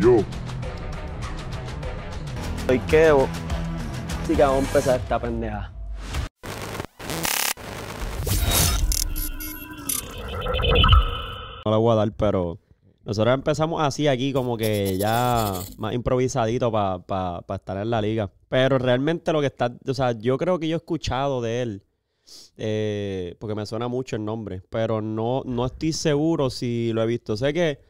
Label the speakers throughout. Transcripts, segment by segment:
Speaker 1: yo. Soy Kevo. Así que vamos a empezar esta pendeja. No la voy a dar, pero nosotros empezamos así aquí, como que ya más improvisadito para estar en la liga. Pero realmente lo que está, o sea, yo creo que yo he escuchado de él, eh, porque me suena mucho el nombre, pero no, no estoy seguro si lo he visto. Sé que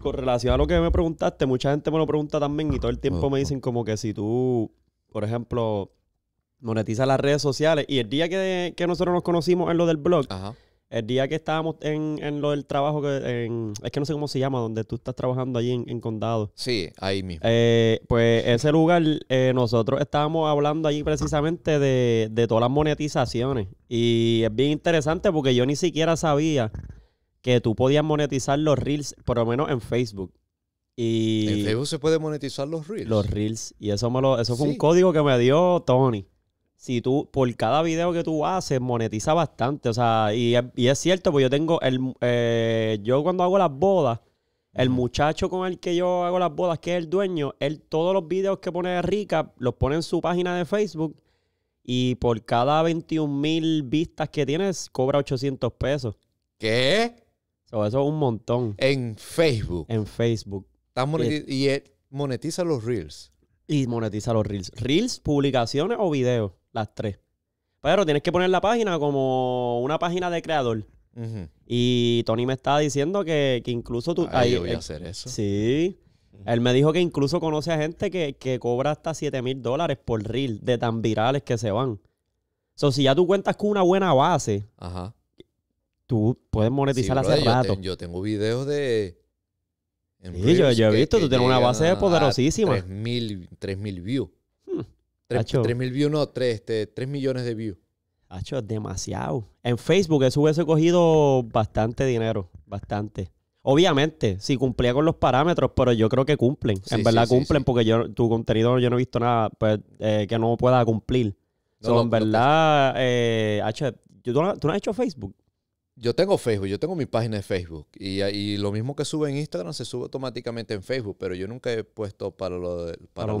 Speaker 1: con relación a lo que me preguntaste, mucha gente me lo pregunta también y todo el tiempo me dicen como que si tú, por ejemplo, monetizas las redes sociales y el día que, nosotros nos conocimos en lo del blog, el día que estábamos en, lo del trabajo, en, es que no sé cómo se llama, donde tú estás trabajando allí en, Condado. Sí, ahí mismo. Eh, pues ese lugar, eh, nosotros estábamos hablando allí precisamente de todas las monetizaciones y es bien interesante porque yo ni siquiera sabía que tú podías monetizar los reels, por lo menos en Facebook. Y en Facebook
Speaker 2: se puede monetizar los reels.
Speaker 1: Los reels. Y eso, me eso fue un código que me dio Tony. Si tú, por cada video que tú haces, monetiza bastante. O sea, y, es cierto, pues yo tengo, el, eh, yo cuando hago las bodas, el muchacho con el que yo hago las bodas, que es el dueño, él todos los videos que pone de Rica los pone en su página de Facebook y por cada 21 mil vistas que tienes cobra 800 pesos. ¿Qué? eso es un montón. En Facebook. En Facebook. Eh, y, monetiza los Reels. Y monetiza los Reels. Reels, publicaciones o videos, las tres. Pero tienes que poner la página como una página de creador. Y Tony me está diciendo que, incluso tú... yo voy a eh, hacer eso. Sí. Él me dijo que incluso conoce a gente que, cobra hasta 7 mil dólares por reel de tan virales que se van. O so, si ya tú cuentas con una buena base, Ajá tú
Speaker 2: puedes monetizar hace rato. Yo, tengo videos de. Sí, yo, he visto, tú tienes una base poderosísima. 3.000 views. Hmm, tres mil views, no, 3, este, millones de views. Hacho, demasiado.
Speaker 1: En Facebook eso hubiese cogido bastante dinero, bastante. Obviamente, si cumplía con los parámetros, pero yo creo que cumplen. en verdad cumplen porque yo tu contenido yo no he visto nada pues, eh, que no pueda cumplir. en
Speaker 2: verdad, eh, ¿tú, no has hecho Facebook? yo tengo Facebook, yo tengo mi página de Facebook y, lo mismo que sube en Instagram se sube automáticamente en Facebook, pero yo nunca he puesto para lo de para,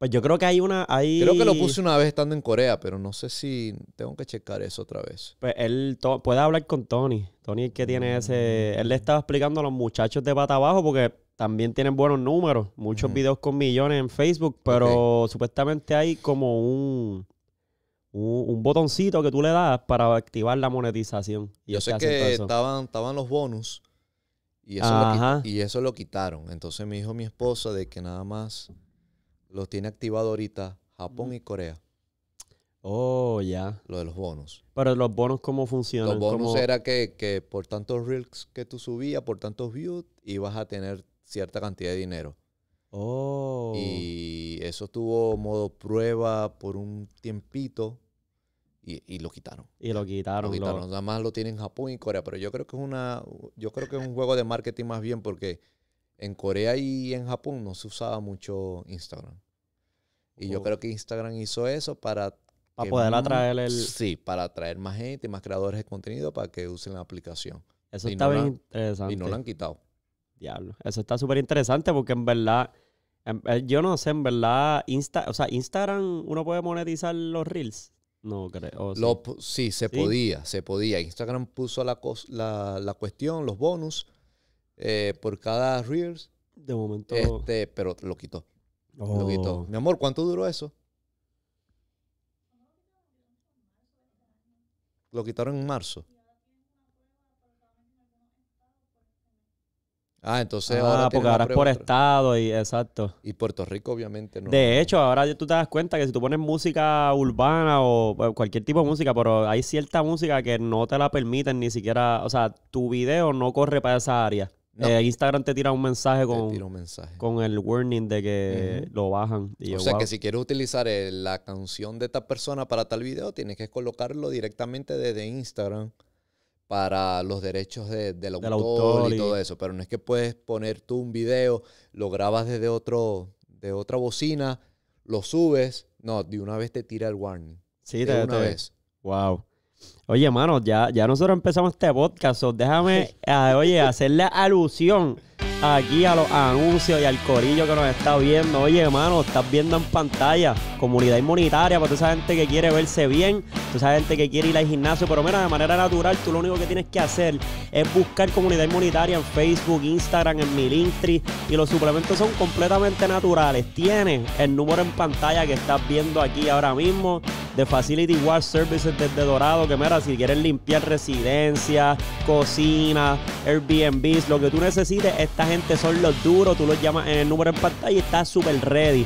Speaker 1: pues yo creo que hay una hay... Creo que lo puse
Speaker 2: una vez estando en Corea, pero no sé si tengo que checar eso otra vez. Pues él puede
Speaker 1: hablar con Tony. Tony es que tiene mm. ese él le estaba explicando a los muchachos de pata abajo porque también tienen buenos números, muchos videos con millones en Facebook, pero supuestamente hay como un un, botoncito que tú le das para activar la monetización. Yo sé que
Speaker 2: estaban, estaban los bonus y eso, lo, y eso lo quitaron. Entonces me dijo mi esposa de que nada más los tiene activado ahorita Japón y Corea. Oh, ya. Lo de los bonos.
Speaker 1: Pero los bonos, ¿cómo funcionan? Los bonos era
Speaker 2: que, por tantos reels que tú subías, por tantos views, ibas a tener cierta cantidad de dinero. Oh. Y eso tuvo modo prueba por un tiempito. Y, lo quitaron. Y lo quitaron. Lo quitaron. Nada más lo tienen en Japón y Corea. Pero yo creo que es una. Yo creo que es un juego de marketing más bien porque en Corea y en Japón no se usaba mucho Instagram. Y yo oh. creo que Instagram hizo eso para. Para poder atraer el. Sí, para atraer más gente, y más creadores de contenido para que usen la aplicación. Eso está bien interesante. Y no lo han quitado. Diablo.
Speaker 1: Eso está súper interesante porque en verdad. Eh, yo no sé, en verdad, Insta, o sea, Instagram uno
Speaker 2: puede monetizar los reels. No creo. sí. se podía, se podía. Instagram puso la, la, cuestión, los bonus, eh, por cada Reels. De momento. Este, pero lo quitó. Lo quitó. Oh. Mi amor, ¿cuánto duró eso? Lo quitaron en marzo. Ah, entonces ah, ahora. porque ahora es por estado y exacto. Y Puerto Rico, obviamente, no. De hecho,
Speaker 1: ahora tú te das cuenta que si tú pones música urbana o cualquier tipo de música, pero hay cierta música que no te la permiten ni siquiera. O sea, tu video no corre para esa área. Eh, Instagram te tira un mensaje con, con el warning de que lo bajan. o sea que si
Speaker 2: quieres utilizar eh, la canción de esta persona para tal video, tienes que colocarlo directamente desde Instagram para los derechos de, del, autor y, todo eso. Pero no es que puedes poner tú un video, lo grabas desde otro, de otra bocina, lo subes. No, de una vez te tira el warning.
Speaker 1: Sí, de una vez. Wow. Oye, hermano, ya, ya nosotros empezamos este podcast. déjame, ah, oye, hacer la alusión aquí a los anuncios y al corillo que nos está viendo. Oye, hermano, estás viendo en pantalla comunidad inmunitaria para pues toda esa gente que quiere verse bien, toda esa gente que quiere ir al gimnasio. Pero mira, de manera natural, tú lo único que tienes que hacer es buscar comunidad inmunitaria en Facebook, Instagram, en Milintri Y los suplementos son completamente naturales. Tienes el número en pantalla que estás viendo aquí ahora mismo de Facility Wash Services desde Dorado, que mira, si quieres limpiar residencias, cocina, Airbnbs, lo que tú necesites, estás gente son los duros. Tú los llamas en el número en pantalla y está súper ready.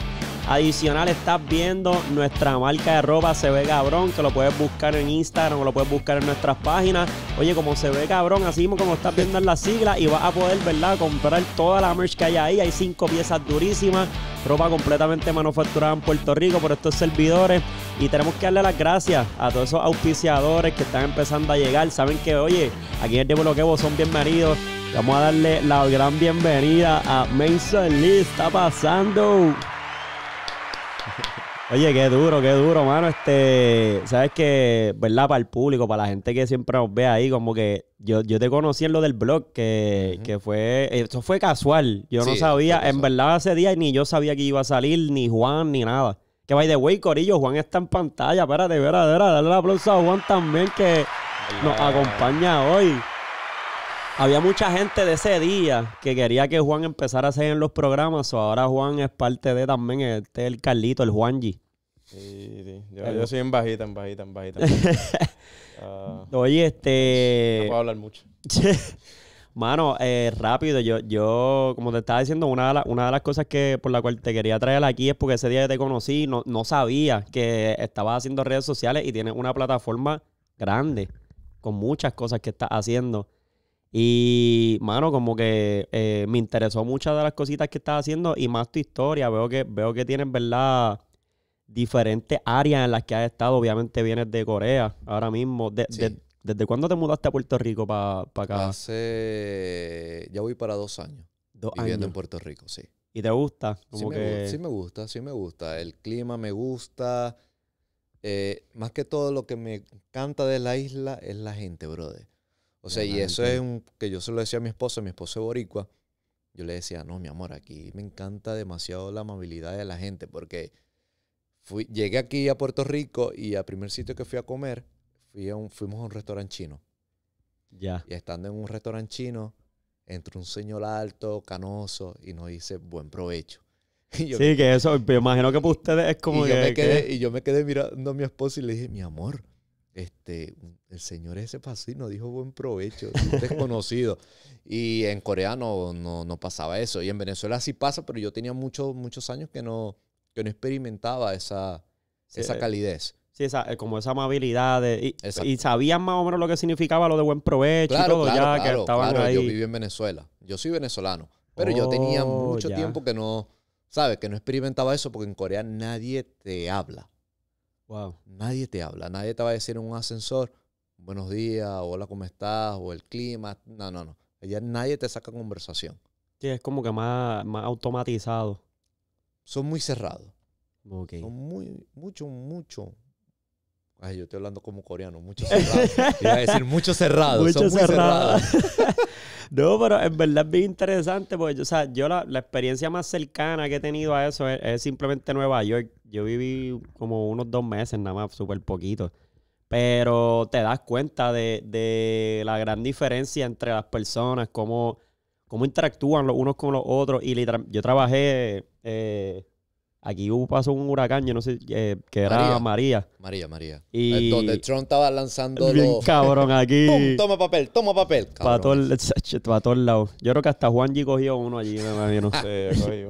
Speaker 1: Adicional, estás viendo nuestra marca de ropa Se Ve Cabrón, que lo puedes buscar en Instagram o lo puedes buscar en nuestras páginas. Oye, como Se Ve Cabrón, así como estás viendo en la sigla y vas a poder, ¿verdad?, comprar toda la merch que hay ahí. Hay cinco piezas durísimas, ropa completamente manufacturada en Puerto Rico por estos servidores. Y tenemos que darle las gracias a todos esos auspiciadores que están empezando a llegar. Saben que, oye, aquí en el de vos son bienvenidos. Vamos a darle la gran bienvenida a Mason Lee. Está pasando. Oye, qué duro, qué duro, mano. Este, sabes que, ¿verdad? Para el público, para la gente que siempre nos ve ahí, como que yo, te conocí en lo del blog, que, fue, eso fue casual. Yo no sabía, en verdad hace días ni yo sabía que iba a salir, ni Juan, ni nada. Que by the way, Corillo, Juan está en pantalla. Espérate, espérate, espérate. Dale un aplauso a Juan también que nos acompaña hoy. Había mucha gente de ese día que quería que Juan empezara a hacer en los programas. O ahora Juan es parte de también este, el Carlito, el Juanji. Sí, sí. Yo, soy en bajita, en bajita, en bajita. Ah, Oye, este. No puedo hablar mucho. Mano, eh, rápido, yo, yo, como te estaba diciendo, una de, las cosas que por la cual te quería traer aquí es porque ese día te conocí, no, no sabía que estabas haciendo redes sociales y tienes una plataforma grande, con muchas cosas que estás haciendo. Y, mano, como que eh, me interesó muchas de las cositas que estás haciendo y más tu historia. Veo que, veo que tienes, ¿verdad? Diferentes áreas en las que has estado. Obviamente vienes de Corea ahora mismo. ¿Desde cuándo te mudaste a Puerto Rico para pa acá?
Speaker 2: Hace. Ya voy para dos años. viviendo en Puerto
Speaker 1: Rico, sí. ¿Y te gusta? sí, me,
Speaker 2: gusta, sí me gusta. El clima me gusta. Eh, más que todo, lo que me encanta de la isla es la gente, brother. O sea, y eso es un, que yo se lo decía a mi esposo, mi esposo es boricua. Yo le decía, no, mi amor, aquí me encanta demasiado la amabilidad de la gente, porque fui, llegué aquí a Puerto Rico y al primer sitio que fui a comer, fui a un, fuimos a un restaurante chino. Ya. Y estando en un restaurante chino, entró un señor alto, canoso, y nos dice, buen provecho. sí, que
Speaker 1: eso, me imagino que para ustedes es como... que, yo, me quedé,
Speaker 2: y yo me quedé mirando a mi esposo y le dije, mi amor, este, el señor ese pasino dijo buen provecho, desconocido. y en Corea no, no, pasaba eso. Y en Venezuela sí pasa, pero yo tenía muchos, muchos años que no, que no experimentaba esa, eh,
Speaker 1: calidez. Sí, eh, como esa amabilidad. Eh, y, y, sabían más o menos lo que significaba lo de buen provecho claro, y todo, claro, Yo viví
Speaker 2: en Venezuela. Yo soy venezolano.
Speaker 1: Pero yo tenía oh, mucho tiempo
Speaker 2: que no, ¿sabes? Que no experimentaba eso porque en Corea nadie te habla. Wow. Nadie te habla, nadie te va a decir en un ascensor, buenos días, hola, ¿cómo estás? O el clima. No, no, no. Allá nadie te saca conversación.
Speaker 1: Sí, es como que más, automatizado. Son muy cerrados.
Speaker 2: Okay. Son muy, mucho, mucho. Ay, yo estoy hablando como coreano, mucho cerrado. Iba a decir mucho cerrado. Mucho cerrado. cerrados.
Speaker 1: no, pero en verdad es bien interesante porque, o sea, yo la, experiencia más cercana que he tenido a eso es simplemente Nueva York yo viví como unos dos meses nada más, súper poquito. Pero te das cuenta de, la gran diferencia entre las personas, cómo, cómo interactúan los unos con los otros. Y yo trabajé, eh, aquí hubo, pasó un huracán, yo no sé, eh, que era María.
Speaker 2: María, María.
Speaker 1: Y eh, donde Trump
Speaker 2: estaba lanzando bien cabrón aquí. ¡Pum! Toma papel, toma papel.
Speaker 1: Para todos lados. Yo creo que hasta Juan G cogió uno allí, me imagino.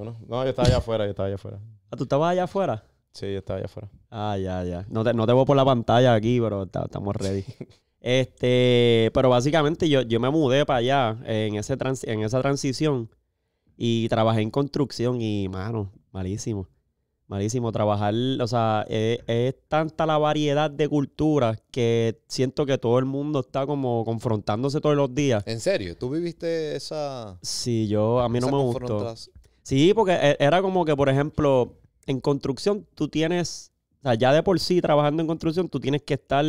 Speaker 1: uno. No, yo estaba allá afuera, yo estaba allá afuera. Ah, ¿tú estabas allá afuera? Sí, yo estaba allá afuera. Ah, ya, ya. No te, no voy por la pantalla aquí, pero estamos ready. este, pero básicamente yo, yo me mudé para allá en, ese en esa transición y trabajé en construcción y, mano, malísimo. Malísimo. Trabajar, o sea, e, es, tanta la variedad de culturas que siento que todo el mundo está como confrontándose todos los días.
Speaker 2: ¿En serio? ¿Tú viviste esa...?
Speaker 1: Sí, yo, a mí no me gustó. Sí, porque e, era como que, por ejemplo en construcción tú tienes, o sea, ya de por sí trabajando en construcción, tú tienes que estar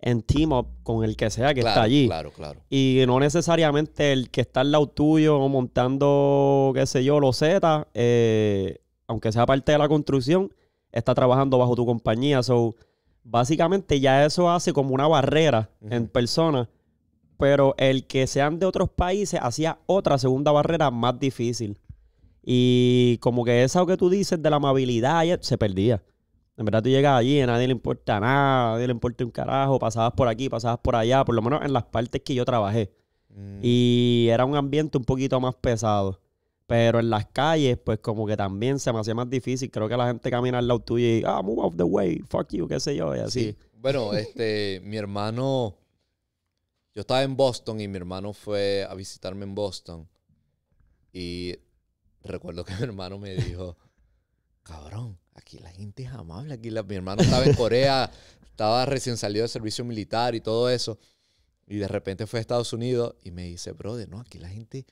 Speaker 1: en team up con el que sea que está allí. Claro, claro. Y no necesariamente el que está al lado tuyo montando, qué sé yo, los Z, eh, aunque sea parte de la construcción, está trabajando bajo tu compañía. So, básicamente ya eso hace como una barrera en persona. Pero el que sean de otros países hacía otra segunda barrera más difícil. Y como que eso que tú dices de la amabilidad se perdía. En verdad tú llegabas allí, a nadie le importa nada, a nadie le importa un carajo, pasabas por aquí, pasabas por allá, por lo menos en las partes que yo trabajé. Mm. Y era un ambiente un poquito más pesado. Pero en las calles, pues como que también se me hacía más difícil. Creo que la gente camina al lado tuyo y, ah, move off the way, fuck you, qué sé yo, y así.
Speaker 2: Bueno, este, mi hermano, yo estaba en Boston y mi hermano fue a visitarme en Boston. Y recuerdo que mi hermano me dijo, cabrón, aquí la gente es amable, aquí la, mi hermano estaba en Corea, estaba recién salido de servicio militar y todo eso, y de repente fue a Estados Unidos y me dice, brother, no, aquí la gente,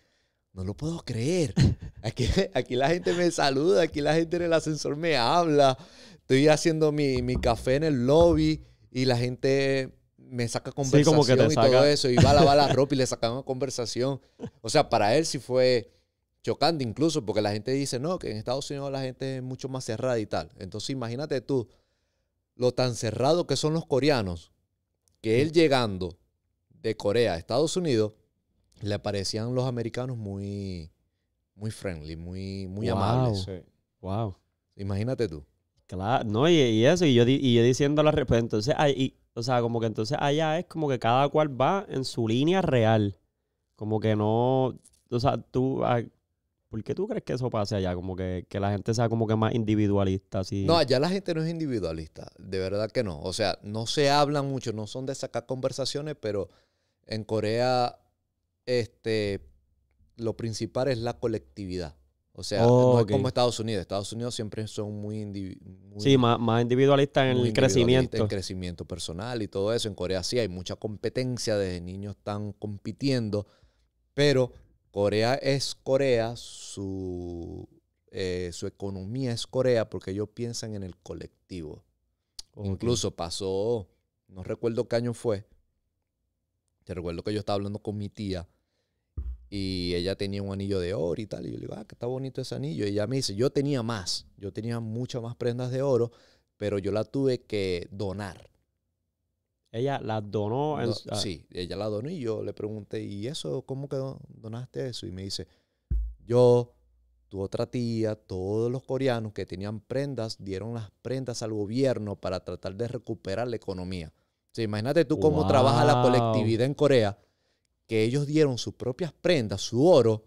Speaker 2: no lo puedo creer, aquí, aquí la gente me saluda, aquí la gente en el ascensor me habla, estoy haciendo mi, mi café en el lobby y la gente me saca conversación como que y todo eso, y va a lavar la ropa y le sacan una conversación. O sea, para él sí fue chocante incluso, porque la gente dice, no, que en Estados Unidos la gente es mucho más cerrada y tal. Entonces imagínate tú lo tan cerrado que son los coreanos, que él llegando de Corea a Estados Unidos, le parecían los americanos muy, muy friendly, muy, muy amables. Wow. Imagínate tú. Claro, no, y, eso, y yo,
Speaker 1: y yo diciendo la respuesta, entonces, o sea, como que entonces allá es como que cada cual va en su línea real. Como que no, o sea, tú, ah, ¿Por qué tú crees que eso pase allá? Como que, la gente sea como que más individualista. No,
Speaker 2: allá la gente no es individualista. De verdad que no. O sea, no se hablan mucho, no son de sacar conversaciones, pero en Corea este, lo principal es la colectividad. O sea, no es oh, como Estados Unidos. Estados Unidos siempre son muy... sí,
Speaker 1: más, individualistas en el crecimiento. En
Speaker 2: crecimiento personal y todo eso. En Corea sí hay mucha competencia. Desde niños están compitiendo. Pero Corea es Corea, su, eh, su economía es Corea porque ellos piensan en el colectivo. Incluso pasó, no recuerdo qué año fue, te recuerdo que yo estaba hablando con mi tía y ella tenía un anillo de oro y tal. Y yo le digo, ah, que está bonito ese anillo. Y ella me dice, yo tenía más, yo tenía muchas más prendas de oro, pero yo la tuve que donar. Ella la donó. Ah. Sí, ella la donó y yo le pregunté, ¿y eso? ¿Cómo que donaste eso? Y me dice, yo, tu otra tía, todos los coreanos que tenían prendas, dieron las prendas al gobierno para tratar de recuperar la economía. O imagínate tú cómo trabaja la colectividad en Corea, que ellos dieron sus propias prendas, su oro,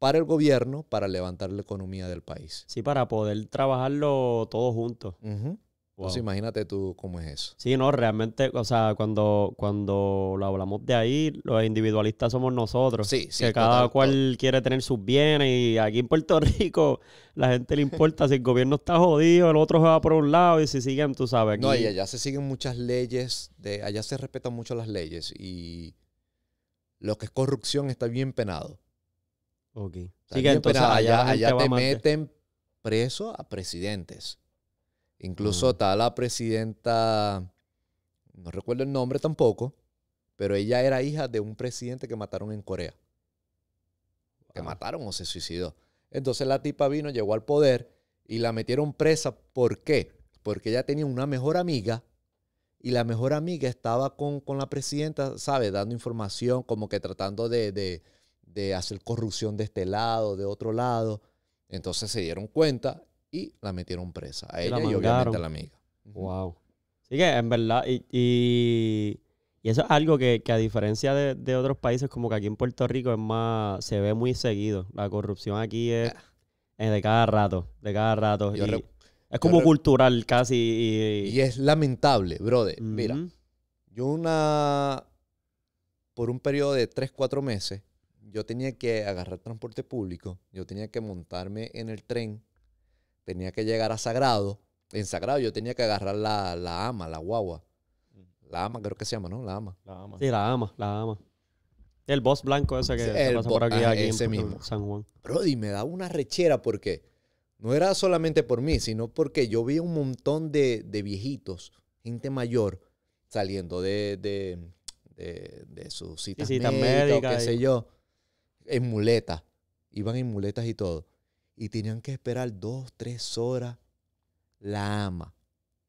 Speaker 2: para el gobierno para levantar la economía del país. Sí, para poder trabajarlo todos juntos imagínate tú cómo es eso.
Speaker 1: Sí, no, realmente, o sea, cuando, cuando lo hablamos de ahí, los individualistas somos nosotros. Sí, sí. Que cada cual quiere tener sus bienes y aquí en Puerto Rico la gente le importa si el gobierno está jodido, el otro va por un lado y si siguen, tú sabes.
Speaker 2: No, y allá se siguen muchas leyes, allá se respetan mucho las leyes y lo que es corrupción está bien penado. Ok. entonces, Allá, allá te meten preso a presidentes. Incluso mm. está la presidenta, no recuerdo el nombre tampoco, pero ella era hija de un presidente que mataron en Corea. Que mataron o se suicidó. Entonces la tipa vino, llegó al poder y la metieron presa. ¿Por qué? Porque ella tenía una mejor amiga y la mejor amiga estaba con, con la presidenta, ¿sabes? Dando información, como que tratando de, de hacer corrupción de este lado, de otro lado. Entonces se dieron cuenta y la metieron presa. A ella y, a la amiga. Wow.
Speaker 1: Así que en verdad, y, y, eso es algo que, a diferencia de, otros países, como que aquí en Puerto Rico es más, se ve muy seguido. La corrupción aquí es, ah. de cada rato, de cada rato. es como cultural casi.
Speaker 2: Y, es lamentable, brother. Mira, yo una, por un periodo de 3, 4 meses, yo tenía que agarrar transporte público, yo tenía que montarme en el tren tenía que llegar a Sagrado. En Sagrado yo tenía que agarrar la, la ama, la guagua. Mm. La ama, creo que se llama, ¿no? La ama. La ama.
Speaker 1: Sí, la ama, la
Speaker 2: ama. El boss blanco ese que, sí, por aquí, ese mismo. San Juan. Brody, me da una rechera porque no era solamente por mí, sino porque yo vi un montón de, viejitos, gente mayor, saliendo de, de, de, sus citas, qué sé yo, en muletas. Iban en muletas y todo y tenían que esperar dos, tres horas la ama.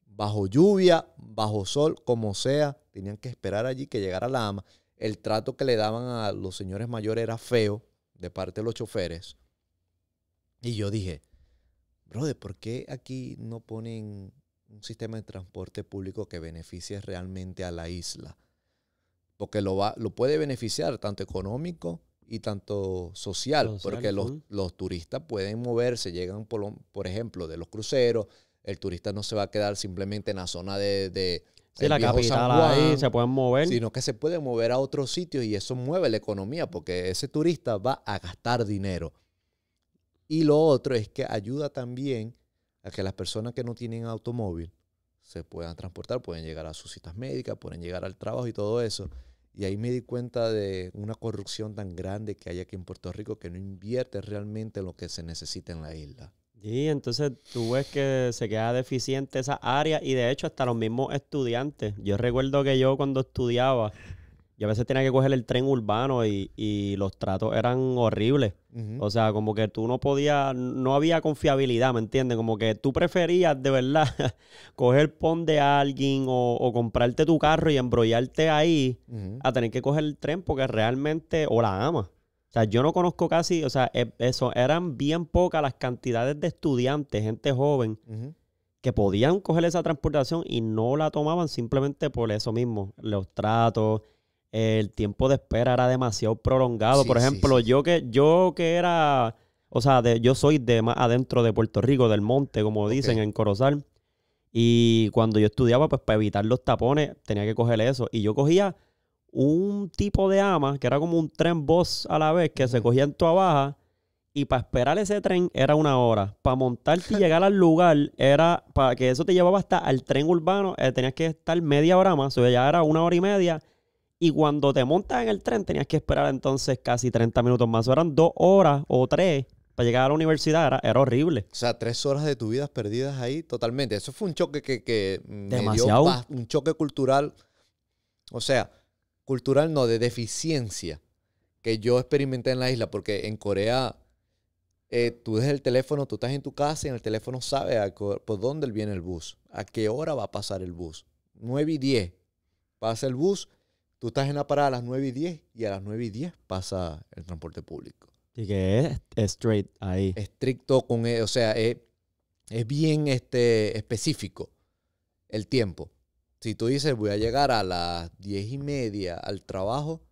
Speaker 2: Bajo lluvia, bajo sol, como sea, tenían que esperar allí que llegara la ama. El trato que le daban a los señores mayores era feo de parte de los choferes. Y yo dije, brother, ¿por qué aquí no ponen un sistema de transporte público que beneficie realmente a la isla? Porque lo, va, lo puede beneficiar tanto económico y tanto social, porque los, turistas pueden moverse, llegan, por, por ejemplo, de los cruceros, el turista no se va a quedar simplemente en la zona de, de
Speaker 1: la capital ahí se
Speaker 2: pueden mover. Sino que se puede mover a otros sitios y eso mueve la economía porque ese turista va a gastar dinero. Y lo otro es que ayuda también a que las personas que no tienen automóvil se puedan transportar, pueden llegar a sus citas médicas, pueden llegar al trabajo y todo eso. Y ahí me di cuenta de una corrupción tan grande que hay aquí en Puerto Rico que no invierte realmente en lo que se necesita en la isla.
Speaker 1: Y entonces tú ves que se queda deficiente esa área y de hecho hasta los mismos estudiantes. Yo recuerdo que yo cuando estudiaba, y a veces tenía que coger el tren urbano y, y los tratos eran horribles. O sea, como que tú no podías, no había confiabilidad, ¿me entiendes? Como que tú preferías de verdad coger pon de alguien o, comprarte tu carro y embrollarte ahí a tener que coger el tren porque realmente o la ama. O sea, yo no conozco casi, o sea, e, eso, eran bien pocas las cantidades de estudiantes, gente joven. que podían coger esa transportación y no la tomaban simplemente por eso mismo, los tratos, el tiempo de espera era demasiado prolongado. Por ejemplo, yo que yo que era, o sea, yo soy de adentro de Puerto Rico, del monte, como dicen en Corozal. Y cuando yo estudiaba, pues para evitar los tapones, tenía que coger eso. Y yo cogía un tipo de ama, que era como un tren bus a la vez, que se cogía en tu baja. Y para esperar ese tren era una hora. Para montarte y llegar al lugar era para que eso te llevaba hasta el tren urbano, eh, tenías que estar media hora más. O sea, ya era una hora y media y cuando te montas en el tren, tenías que esperar entonces casi 30 minutos más. O eran dos horas o tres para llegar
Speaker 2: a la universidad. Era, horrible. O sea, tres horas de tu vida perdidas ahí totalmente. Eso fue un choque que, que Demasiado. Me dio un choque cultural. O sea, cultural no, de deficiencia que yo experimenté en la isla. Porque en Corea, eh, tú dejas el teléfono, tú estás en tu casa y en el teléfono sabes por dónde viene el bus, a qué hora va a pasar el bus. 9 y 10 pasa el bus Tú estás en la parada a las 9 y 10 y a las 9 y 10 pasa el transporte público. Y que es straight ahí. Estricto con, e, o sea, es, bien este, específico el tiempo. Si tú dices voy a llegar a las 10 y media al trabajo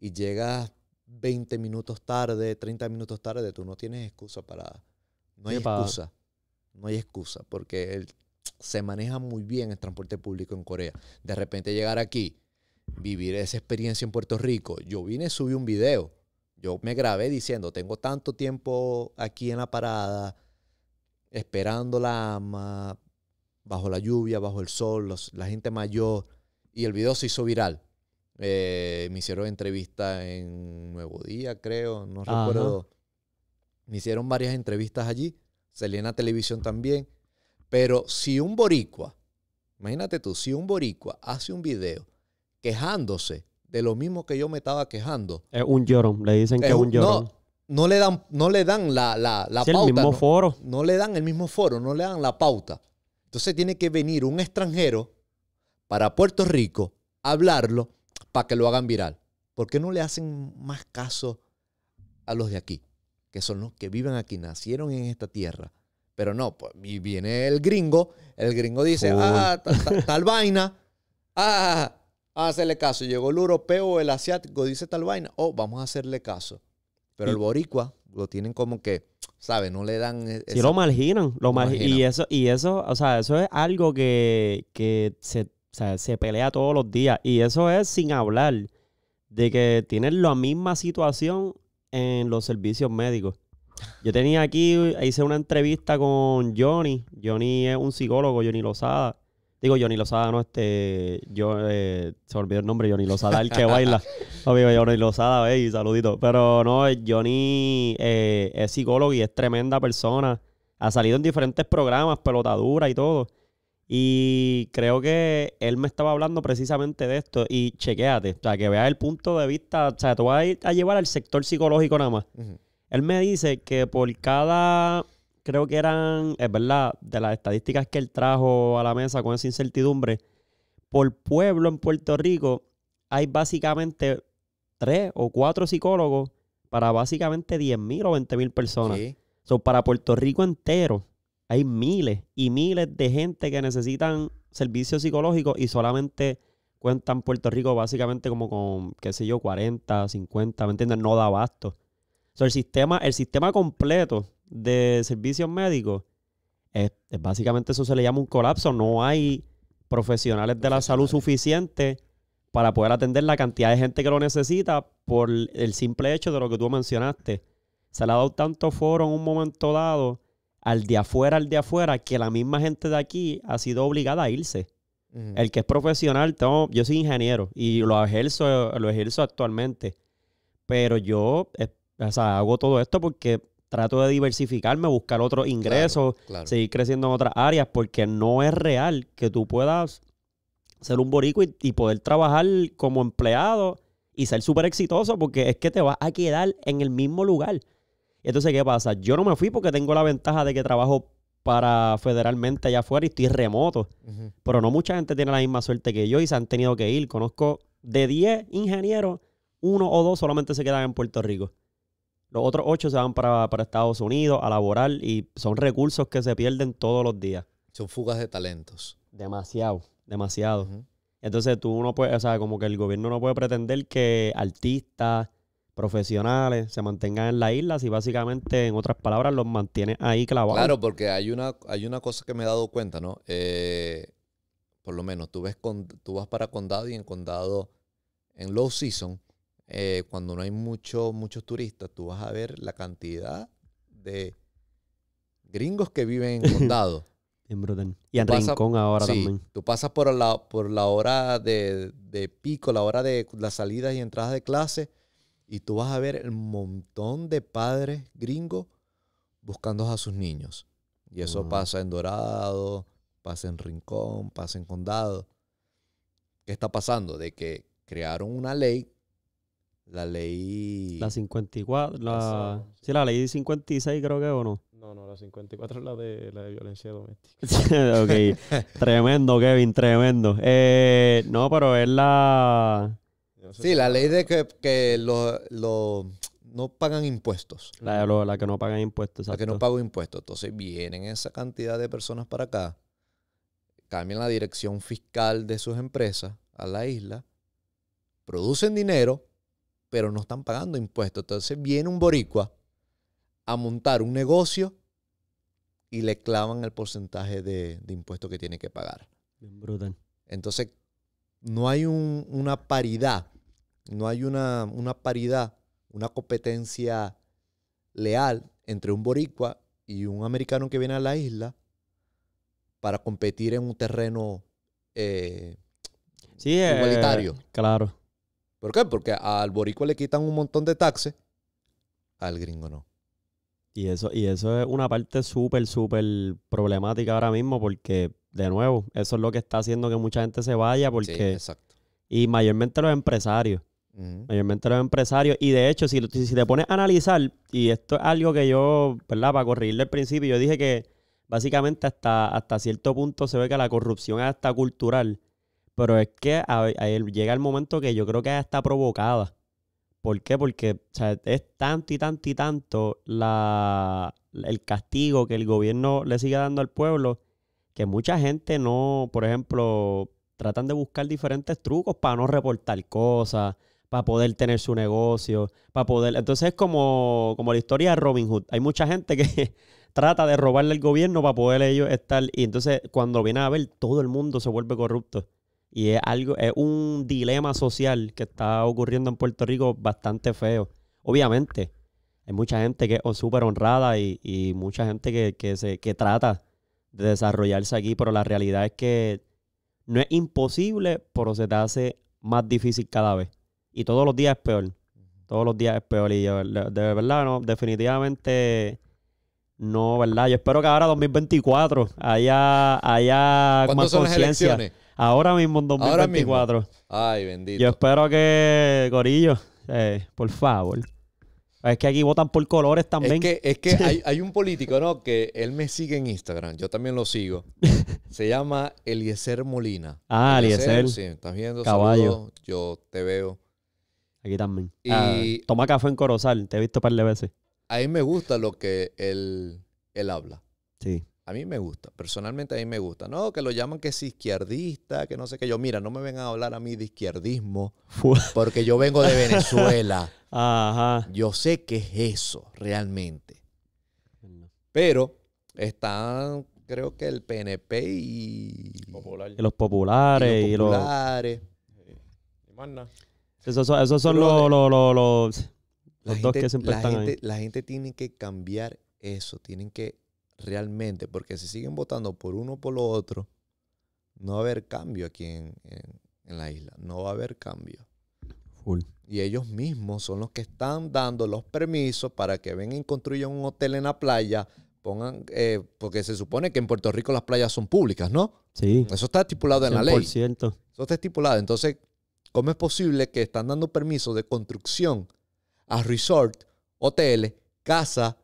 Speaker 2: y llegas 20 minutos tarde, 30 minutos tarde, tú no tienes excusa para... No hay excusa. No hay excusa porque se maneja muy bien el transporte público en Corea. De repente llegar aquí vivir esa experiencia en Puerto Rico. Yo vine, subí un video. Yo me grabé diciendo, tengo tanto tiempo aquí en la parada, esperando la ama, bajo la lluvia, bajo el sol, la gente mayor. Y el video se hizo viral. Eh, me hicieron entrevista en Nuevo Día, creo, no recuerdo. Me hicieron varias entrevistas allí. Salí en la televisión también. Pero si un boricua, imagínate tú, si un boricua hace un video quejándose de lo mismo que yo me estaba quejando.
Speaker 1: Es un llorón, le dicen que es un llorón. No,
Speaker 2: no le dan, no le dan la, la, la pauta. El mismo no, foro. No le dan el mismo foro, no le dan la pauta. Entonces tiene que venir un extranjero para Puerto Rico a hablarlo para que lo hagan viral. ¿Por qué no le hacen más caso a los de aquí? Que son los que viven aquí, nacieron en esta tierra. Pero no, pues, y viene el gringo, el gringo dice, ah, tal vaina, ah, a hacerle caso. Llegó el europeo o el asiático, dice tal vaina. Oh, vamos a hacerle caso. Pero el boricua lo tienen como que, ¿sabes? No le dan... si e-, Sí, lo marginan.
Speaker 1: Lo, Y, eso, y eso, o sea, eso es algo que, se, se pelea todos los días. Y eso es sin hablar de que tienen la misma situación en los servicios médicos. Yo tenía aquí, hice una entrevista con Johnny. Johnny es un psicólogo, Johnny Lozada. Digo, Johnny Lozada, no, este. Yo, eh, se me olvidó el nombre, Johnny Lozada, el que baila. Obvio, Johnny Lozada, y saludito. Pero no, Johnny eh, es psicólogo y es tremenda persona. Ha salido en diferentes programas, pelotadura y todo. Y creo que él me estaba hablando precisamente de esto. Y chequéate, o sea, que veas el punto de vista. O sea, tú vas a, llevar al sector psicológico nada más. Él me dice que por cada creo que eran, es verdad, de las estadísticas que él trajo a la mesa con esa incertidumbre, por pueblo en Puerto Rico hay básicamente tres o cuatro psicólogos para básicamente 10.000 o 20.000 personas. Sí. para Puerto Rico entero hay miles y miles de gente que necesitan servicios psicológicos y solamente cuentan Puerto Rico básicamente como con, qué sé yo, 40, 50, ¿me entiendes? No da abasto. el, sistema, el sistema completo de servicios médicos, básicamente eso se le llama un colapso. No hay profesionales de la salud suficientes para poder atender la cantidad de gente que lo necesita por el simple hecho de lo que tú mencionaste. Se le ha dado tanto foro en un momento dado al de afuera, al de afuera, que la misma gente de aquí ha sido obligada a irse. El que es profesional, yo soy ingeniero y lo ejerzo, lo actualmente. Pero yo o sea, hago todo esto porque trato de diversificarme, buscar otros ingresos, seguir creciendo en otras áreas, porque no es real que tú puedas ser un borico y, poder trabajar como empleado y ser súper exitoso, porque es que te vas a quedar en el mismo lugar. Entonces, ¿qué pasa? Yo no me fui porque tengo la ventaja de que trabajo para federalmente allá afuera y estoy remoto. Pero no mucha gente tiene la misma suerte que yo y se han tenido que ir. Conozco de 10 ingenieros, uno o dos solamente se quedan en Puerto Rico. Los otros ocho se van para, Estados Unidos a laborar y son recursos que se pierden todos los días.
Speaker 2: Son fugas de talentos.
Speaker 1: Demasiado, demasiado. Entonces tú no puedes, o sea, como que el gobierno no puede pretender que artistas, profesionales se mantengan en la isla si básicamente, en otras palabras, los mantiene ahí clavados. Claro,
Speaker 2: porque hay una, hay una cosa que me he dado cuenta, ¿no? Eh, por lo menos tú, ves con, tú vas para condado y en condado, en low season, eh, cuando no hay muchos turistas, tú vas a ver la cantidad de gringos que viven en condado.
Speaker 1: en Y en Rincón ahora también.
Speaker 2: Tú pasas por la, por la hora de, pico, la hora de las salidas y entradas de clase, y tú vas a ver el montón de padres gringos buscando a sus niños. Y eso pasa en Dorado, pasa en Rincón, pasa en Condado. ¿Qué está pasando? De que crearon una ley
Speaker 1: la ley. La 54. La, sí, la ley 56, creo que, ¿o no? No, no, la 54 es la de, la violencia doméstica. ok. tremendo, Kevin, tremendo. Eh, no, pero es la.
Speaker 2: sí, la ley de que, los. no pagan impuestos. La, la, que no pagan impuestos. Exacto. La que no pagan impuestos. Entonces vienen esa cantidad de personas para acá, cambian la dirección fiscal de sus empresas a la isla, producen dinero, pero no están pagando impuestos. Entonces viene un boricua a montar un negocio y le clavan el porcentaje de, impuesto impuestos que tiene que pagar. Entonces, no hay una paridad, no hay una, paridad, una competencia leal entre un boricua y un americano que viene a la isla para competir en un terreno eh, sí, eh, igualitario. claro. ¿Por qué? Porque al boricua le quitan un montón de taxes, al gringo no. Y eso,
Speaker 1: y eso es una parte súper, súper problemática ahora mismo porque, de nuevo, eso es lo que está haciendo que mucha gente se vaya porque... Sí, exacto. Y mayormente los empresarios. Mayormente los empresarios. Y de hecho, si, si te pones a analizar, y esto es algo que yo, ¿verdad? Para corregirle al principio, yo dije que básicamente hasta, hasta cierto punto se ve que la corrupción es hasta cultural. Pero es que llega el momento que yo creo que está provocada. ¿Por qué? Porque es tanto y tanto y tanto la, el castigo que el gobierno le sigue dando al pueblo que mucha gente no, por ejemplo, tratan de buscar diferentes trucos para no reportar cosas, para poder tener su negocio, para poder... Entonces es como, como la historia de Robin Hood. Hay mucha gente que trata de robarle al gobierno para poder ellos estar... Y entonces cuando viene a ver, todo el mundo se vuelve corrupto. Y es algo, es un dilema social que está ocurriendo en Puerto Rico bastante feo. Obviamente, hay mucha gente que es súper honrada y, mucha gente que, se, que trata de desarrollarse aquí, pero la realidad es que no es imposible, pero se te hace más difícil cada vez. Y todos los días es peor. Todos los días es peor. Y de verdad, no, definitivamente no, ¿verdad? Yo espero que ahora 2024 haya, haya más son Ahora mismo en 2024.
Speaker 2: Ay, bendito.
Speaker 1: Yo espero que, Gorillo, eh, por favor. Es que aquí votan por colores también. Es que, es que
Speaker 2: hay, un político, ¿no? Que él me sigue en Instagram. Yo también lo sigo. Se llama Eliezer Molina. Ah, Eliezer. Sí, estás viendo. Caballo. Yo te veo. Aquí también. Ah,
Speaker 1: toma café en Corozal. Te he visto un par de veces.
Speaker 2: A mí me gusta lo que él, él habla. Sí. A mí me gusta, personalmente a mí me gusta. No, que lo llaman que es izquierdista, que no sé qué. Yo, mira, no me vengan a hablar a mí de izquierdismo, porque yo vengo de Venezuela. Yo sé que es eso, realmente. Pero están, creo que el PNP y... los populares. Y los populares.
Speaker 1: Esos son, son los, los, dos que siempre la gente, La
Speaker 2: gente tiene que cambiar eso. Tienen que realmente, porque si siguen votando por uno o por lo otro, no va a haber cambio aquí en, la isla, no va a haber cambio. Full. Y ellos mismos son los que están dando los permisos para que vengan y construyan un hotel en la playa, pongan, eh, porque se supone que en Puerto Rico las playas son públicas, ¿no? Sí. Eso está estipulado en la ley. Eso está estipulado. Entonces, ¿cómo es posible que están dando permisos de construcción a resort, hoteles, casas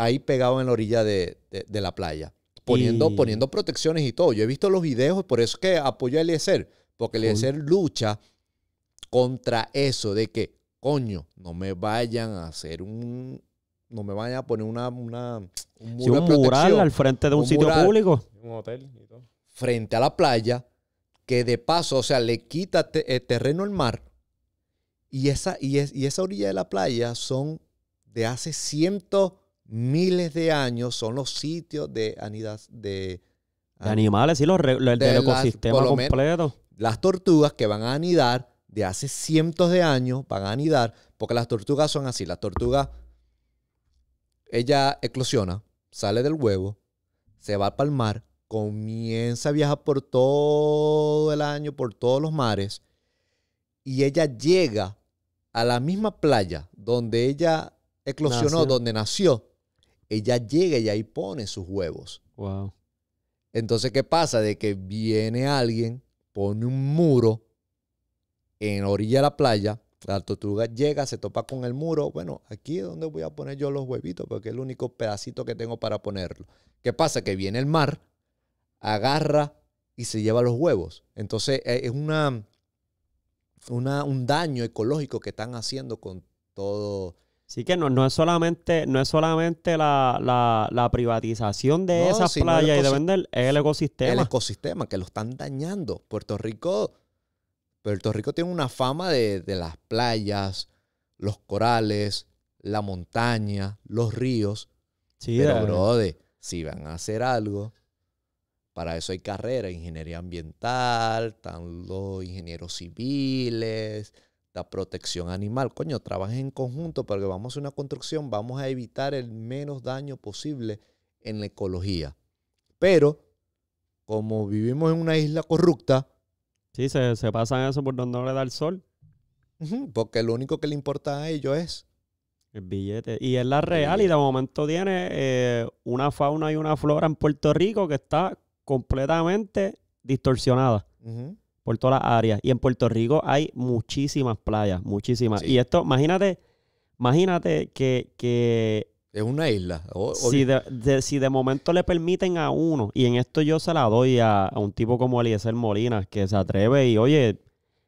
Speaker 2: ahí pegado en la orilla de, la playa, poniendo, poniendo protecciones y todo. Yo he visto los videos, por eso es que apoyo a Eliezer, porque Eliezer lucha contra eso de que, coño, no me vayan a hacer un, no me vayan a poner una, una un, mural al frente de un, sitio público. Frente a la playa, que de paso, o sea, le quita el eh, terreno al mar. Y esa, y, esa orilla de la playa son de hace cientos miles de años son los sitios de anidas de,
Speaker 1: animales y los del ecosistema las,
Speaker 2: completo. las tortugas que van a anidar de hace cientos de años van a anidar porque las tortugas son así. Las tortugas, ella eclosiona, sale del huevo, se va para el mar, comienza a viajar por todo el año, por todos los mares, y ella llega a la misma playa donde ella eclosionó, donde nació, ella llega y ahí pone sus huevos. Wow. Entonces, ¿qué pasa? De que viene alguien, pone un muro en la orilla de la playa, la tortuga llega, se topa con el muro. Bueno, aquí es donde voy a poner yo los huevitos, porque es el único pedacito que tengo para ponerlo. ¿Qué pasa? Que viene el mar, agarra y se lleva los huevos. Entonces e, es una, un daño ecológico que están haciendo con todo sí que no, no es solamente, no es solamente la, privatización de esas playas y de vender, es el ecosistema. El ecosistema, que lo están dañando. Puerto Rico, Puerto Rico tiene una fama de, las playas, los corales, la montaña, los ríos. Pero, eh. brother, si van a hacer algo, para eso hay carrera, ingeniería ambiental, están los ingenieros civiles, la protección animal. Coño, trabajen en conjunto porque vamos a una construcción, vamos a evitar el menos daño posible en la ecología. Pero, como vivimos en una isla corrupta. Sí, se, se pasan eso por donde no le da el sol.
Speaker 1: Porque lo único que le importa a ellos es. El billete. Y es la realidad. de momento tiene eh, una fauna y una flora en Puerto Rico que está completamente distorsionada por todas las áreas. Y en Puerto Rico hay muchísimas playas, muchísimas. Y esto, imagínate, imagínate que... que es una isla. si, de, si de momento le permiten a uno, y en esto yo se la doy a, un tipo como Eliezer Molina, que se atreve y, oye,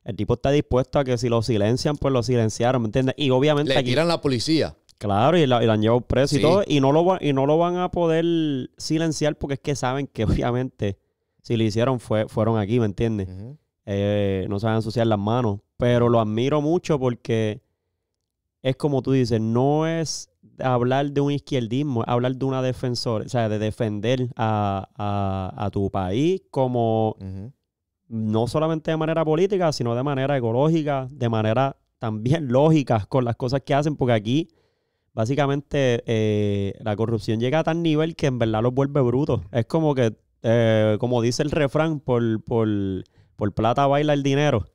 Speaker 1: el tipo está dispuesto a que si lo silencian, pues lo silenciaron, ¿me entiendes? Y obviamente. Le tiran la policía. Claro, y la, y la han llevado preso y todo. Y no, lo, y no lo van a poder silenciar porque es que saben que obviamente si lo hicieron fue, fueron aquí, ¿me entiendes? eh, no saben ensuciar las manos, pero lo admiro mucho porque es como tú dices, no es hablar de un izquierdismo, es hablar de una defensora, o sea, de defender a, tu país como no solamente de manera política, sino de manera ecológica, de manera también lógica con las cosas que hacen, porque aquí básicamente eh, la corrupción llega a tal nivel que en verdad los vuelve brutos. Es como que, eh, como dice el refrán, por, por por plata baila el dinero.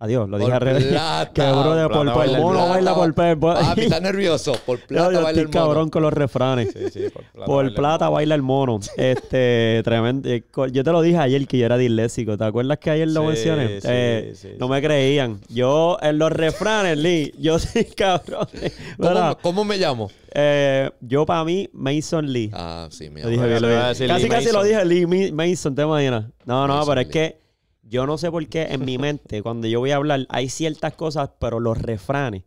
Speaker 1: Adiós, lo dije al revés. Que bro, de por, el mono baila por plata. Pues. Ah, está
Speaker 2: nervioso. Por plata baila el mono. cabrón
Speaker 1: con los refranes. Sí, sí, por plata, por baila, plata el baila el mono. Este, tremendo. Eh, yo te lo dije ayer que yo era disléxico. ¿Te acuerdas que ayer lo mencioné? Sí, eh, sí, no me creían. Yo, en los refranes, Lee, yo soy cabrón. ¿Cómo, ¿Cómo, me llamo? Eh, yo, para mí, Mason Lee. Ah, sí, me ah, Casi, casi lo dije Lee Mason, ¿te imaginas? No, no, pero es que yo no sé por qué en mi mente, cuando yo voy a hablar, hay ciertas cosas, pero los refranes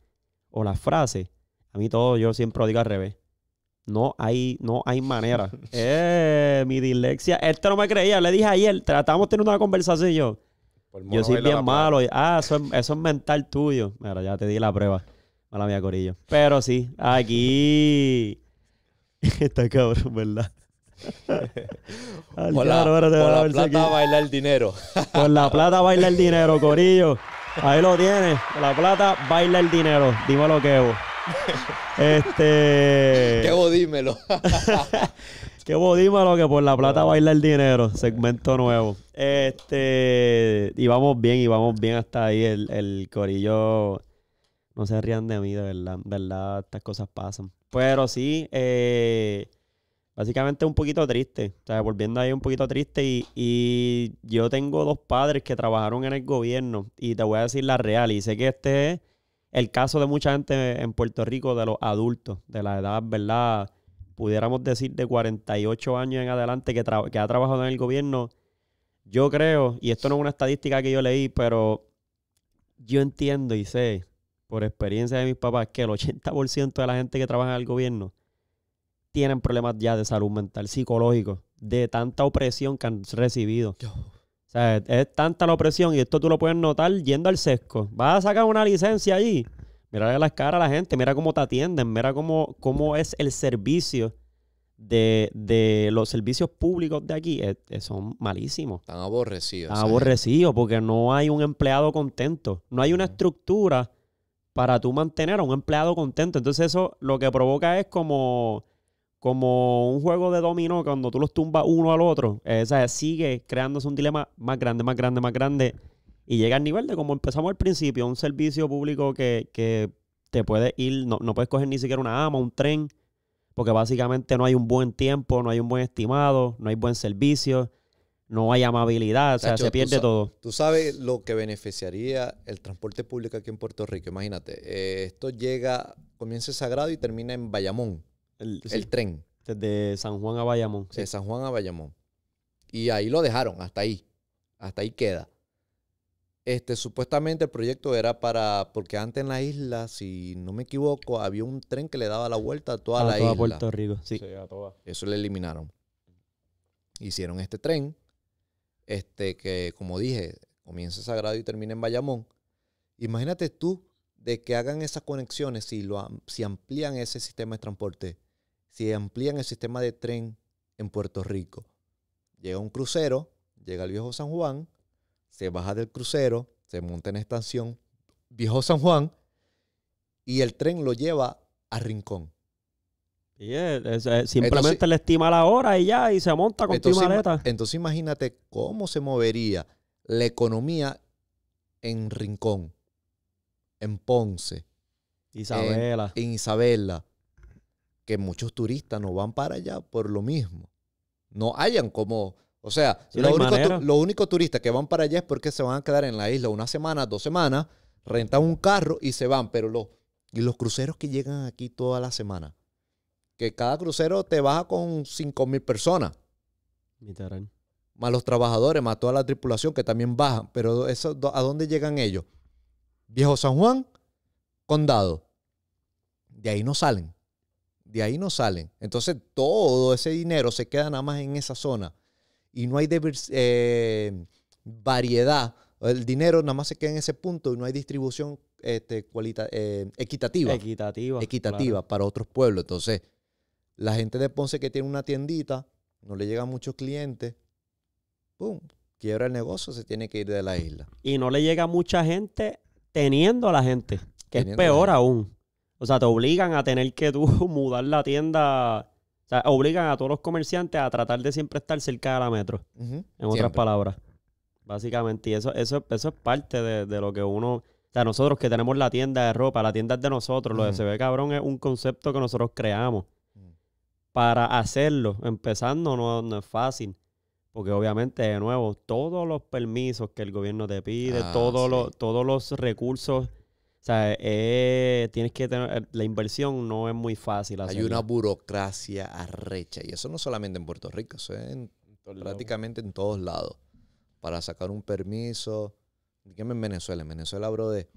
Speaker 1: o las frases, a mí todo yo siempre lo digo al revés. No hay, no hay manera. eh, mi dislexia. Este no me creía. Le dije ayer, tratamos de tener una conversación y yo. Yo soy bien malo. ah, eso es, eso mental tuyo. Mira, ya te di la prueba. Mala mía, Corillo. Pero sí, aquí. Está cabrón, ¿verdad? Por la, plata
Speaker 2: baila el dinero.
Speaker 1: Por la plata baila el dinero, Corillo. Ahí lo tienes. la plata baila el dinero. Este- dímelo, Kevo. Este. Kevo, dímelo. Kevo, dímelo que por la plata baila el dinero. Segmento nuevo. Este. Y vamos bien, y vamos bien hasta ahí. El, Corillo. No se rían de mí, de verdad. De verdad, estas cosas pasan. Pero sí, eh básicamente un poquito triste. O sea, volviendo ahí un poquito triste. Y, y, yo tengo dos padres que trabajaron en el gobierno. Y te voy a decir la real. Y sé que este es el caso de mucha gente en Puerto Rico, de los adultos, de la edad, ¿verdad? Pudiéramos decir de 48 años en adelante que, que ha trabajado en el gobierno. Yo creo, y esto no es una estadística que yo leí, pero yo entiendo y sé por experiencia de mis papás que el 80% de la gente que trabaja en el gobierno tienen problemas ya de salud mental, psicológico, de tanta opresión que han recibido. O sea, es, tanta la opresión y esto tú lo puedes notar yendo al sesco. Vas a sacar una licencia allí. Mira las caras a la gente, mira cómo te atienden, mira cómo, cómo es el servicio de, los servicios públicos de aquí. son malísimos. Están aborrecidos.
Speaker 2: Están aborrecidos
Speaker 1: porque no hay un empleado contento. No hay una estructura para tú mantener a un empleado contento. Entonces eso lo que provoca es como como un juego de dominó, cuando tú los tumbas uno al otro, eh, o sea, sigue creándose un dilema más grande, más grande, más grande. Y llega al nivel de como empezamos al principio, un servicio público que, te puede ir, no, no, puedes coger ni siquiera una ama, un tren, porque básicamente no hay un buen tiempo, no hay un buen estimado, no hay buen servicio, no hay amabilidad, o sea, se pierde todo.
Speaker 2: Tú sabes lo que beneficiaría el transporte público aquí en Puerto Rico, imagínate. Eh, esto llega, comienza en Sagrado y termina en Bayamón. El, tren. Desde San Juan a Bayamón. De San Juan a Bayamón. Y ahí lo dejaron, hasta ahí. Hasta ahí queda. Este, supuestamente el proyecto era para, porque antes en la isla, si no me equivoco, había un tren que le daba la vuelta a toda a la toda Puerto Rico, sí. a toda. Eso le eliminaron. Hicieron este tren, este que, como dije, comienza en Sagrado y termina en Bayamón. Imagínate tú de que hagan esas conexiones lo, si amplían ese sistema de transporte si amplían el sistema de tren en Puerto Rico. Llega un crucero, llega el Viejo San Juan, se baja del crucero, se monta en estación Viejo San Juan y el tren lo lleva a Rincón. Y simplemente
Speaker 1: le estima la hora y ya, y se monta
Speaker 2: con tu maleta. Entonces imagínate cómo se movería la economía en Rincón, en Ponce, en Isabela, que muchos turistas no van para allá por lo mismo. No hayan como, o sea, los únicos lo único turistas que van para allá es porque se van a quedar en la isla una semana, dos semanas, rentan un carro y se van, pero los, y los cruceros que llegan aquí toda la semana, que cada crucero te baja con 5.000 mil personas. Más los trabajadores, más toda la tripulación que también bajan, pero eso, ¿a dónde llegan ellos? Viejo San Juan, condado. De ahí no salen de ahí no salen. Entonces todo ese dinero se queda nada más en esa zona y no hay eh, variedad. El dinero nada más se queda en ese punto y no hay distribución este, eh, equitativa. Equitativa. Equitativa para otros pueblos. Entonces, la gente de Ponce que tiene una tiendita, no le llega muchos clientes, ¡pum! Quiebra el negocio, se tiene que ir de la isla. Y no le llega mucha gente teniendo a la gente,
Speaker 1: que es peor aún. O sea, te obligan a tener que tú mudar la tienda. O sea, obligan a todos los comerciantes a tratar de siempre estar cerca de la metro. En otras palabras. Básicamente. Y eso, eso, es parte de, lo que uno. O sea, nosotros que tenemos la tienda de ropa, la tienda es de nosotros. Lo de se cabrón es un concepto que nosotros creamos. Mm. Para hacerlo, empezando, no, es fácil. Porque obviamente, de nuevo, todos los permisos que el gobierno te pide, ah, todos, los, todos los recursos o sea,
Speaker 2: eh, tienes que tener, eh, la
Speaker 1: inversión no es muy fácil. Hay una
Speaker 2: burocracia arrecha y eso no solamente en Puerto Rico, eso es prácticamente en todos lados. Para sacar un permiso, dígame en Venezuela, en Venezuela, bro, de...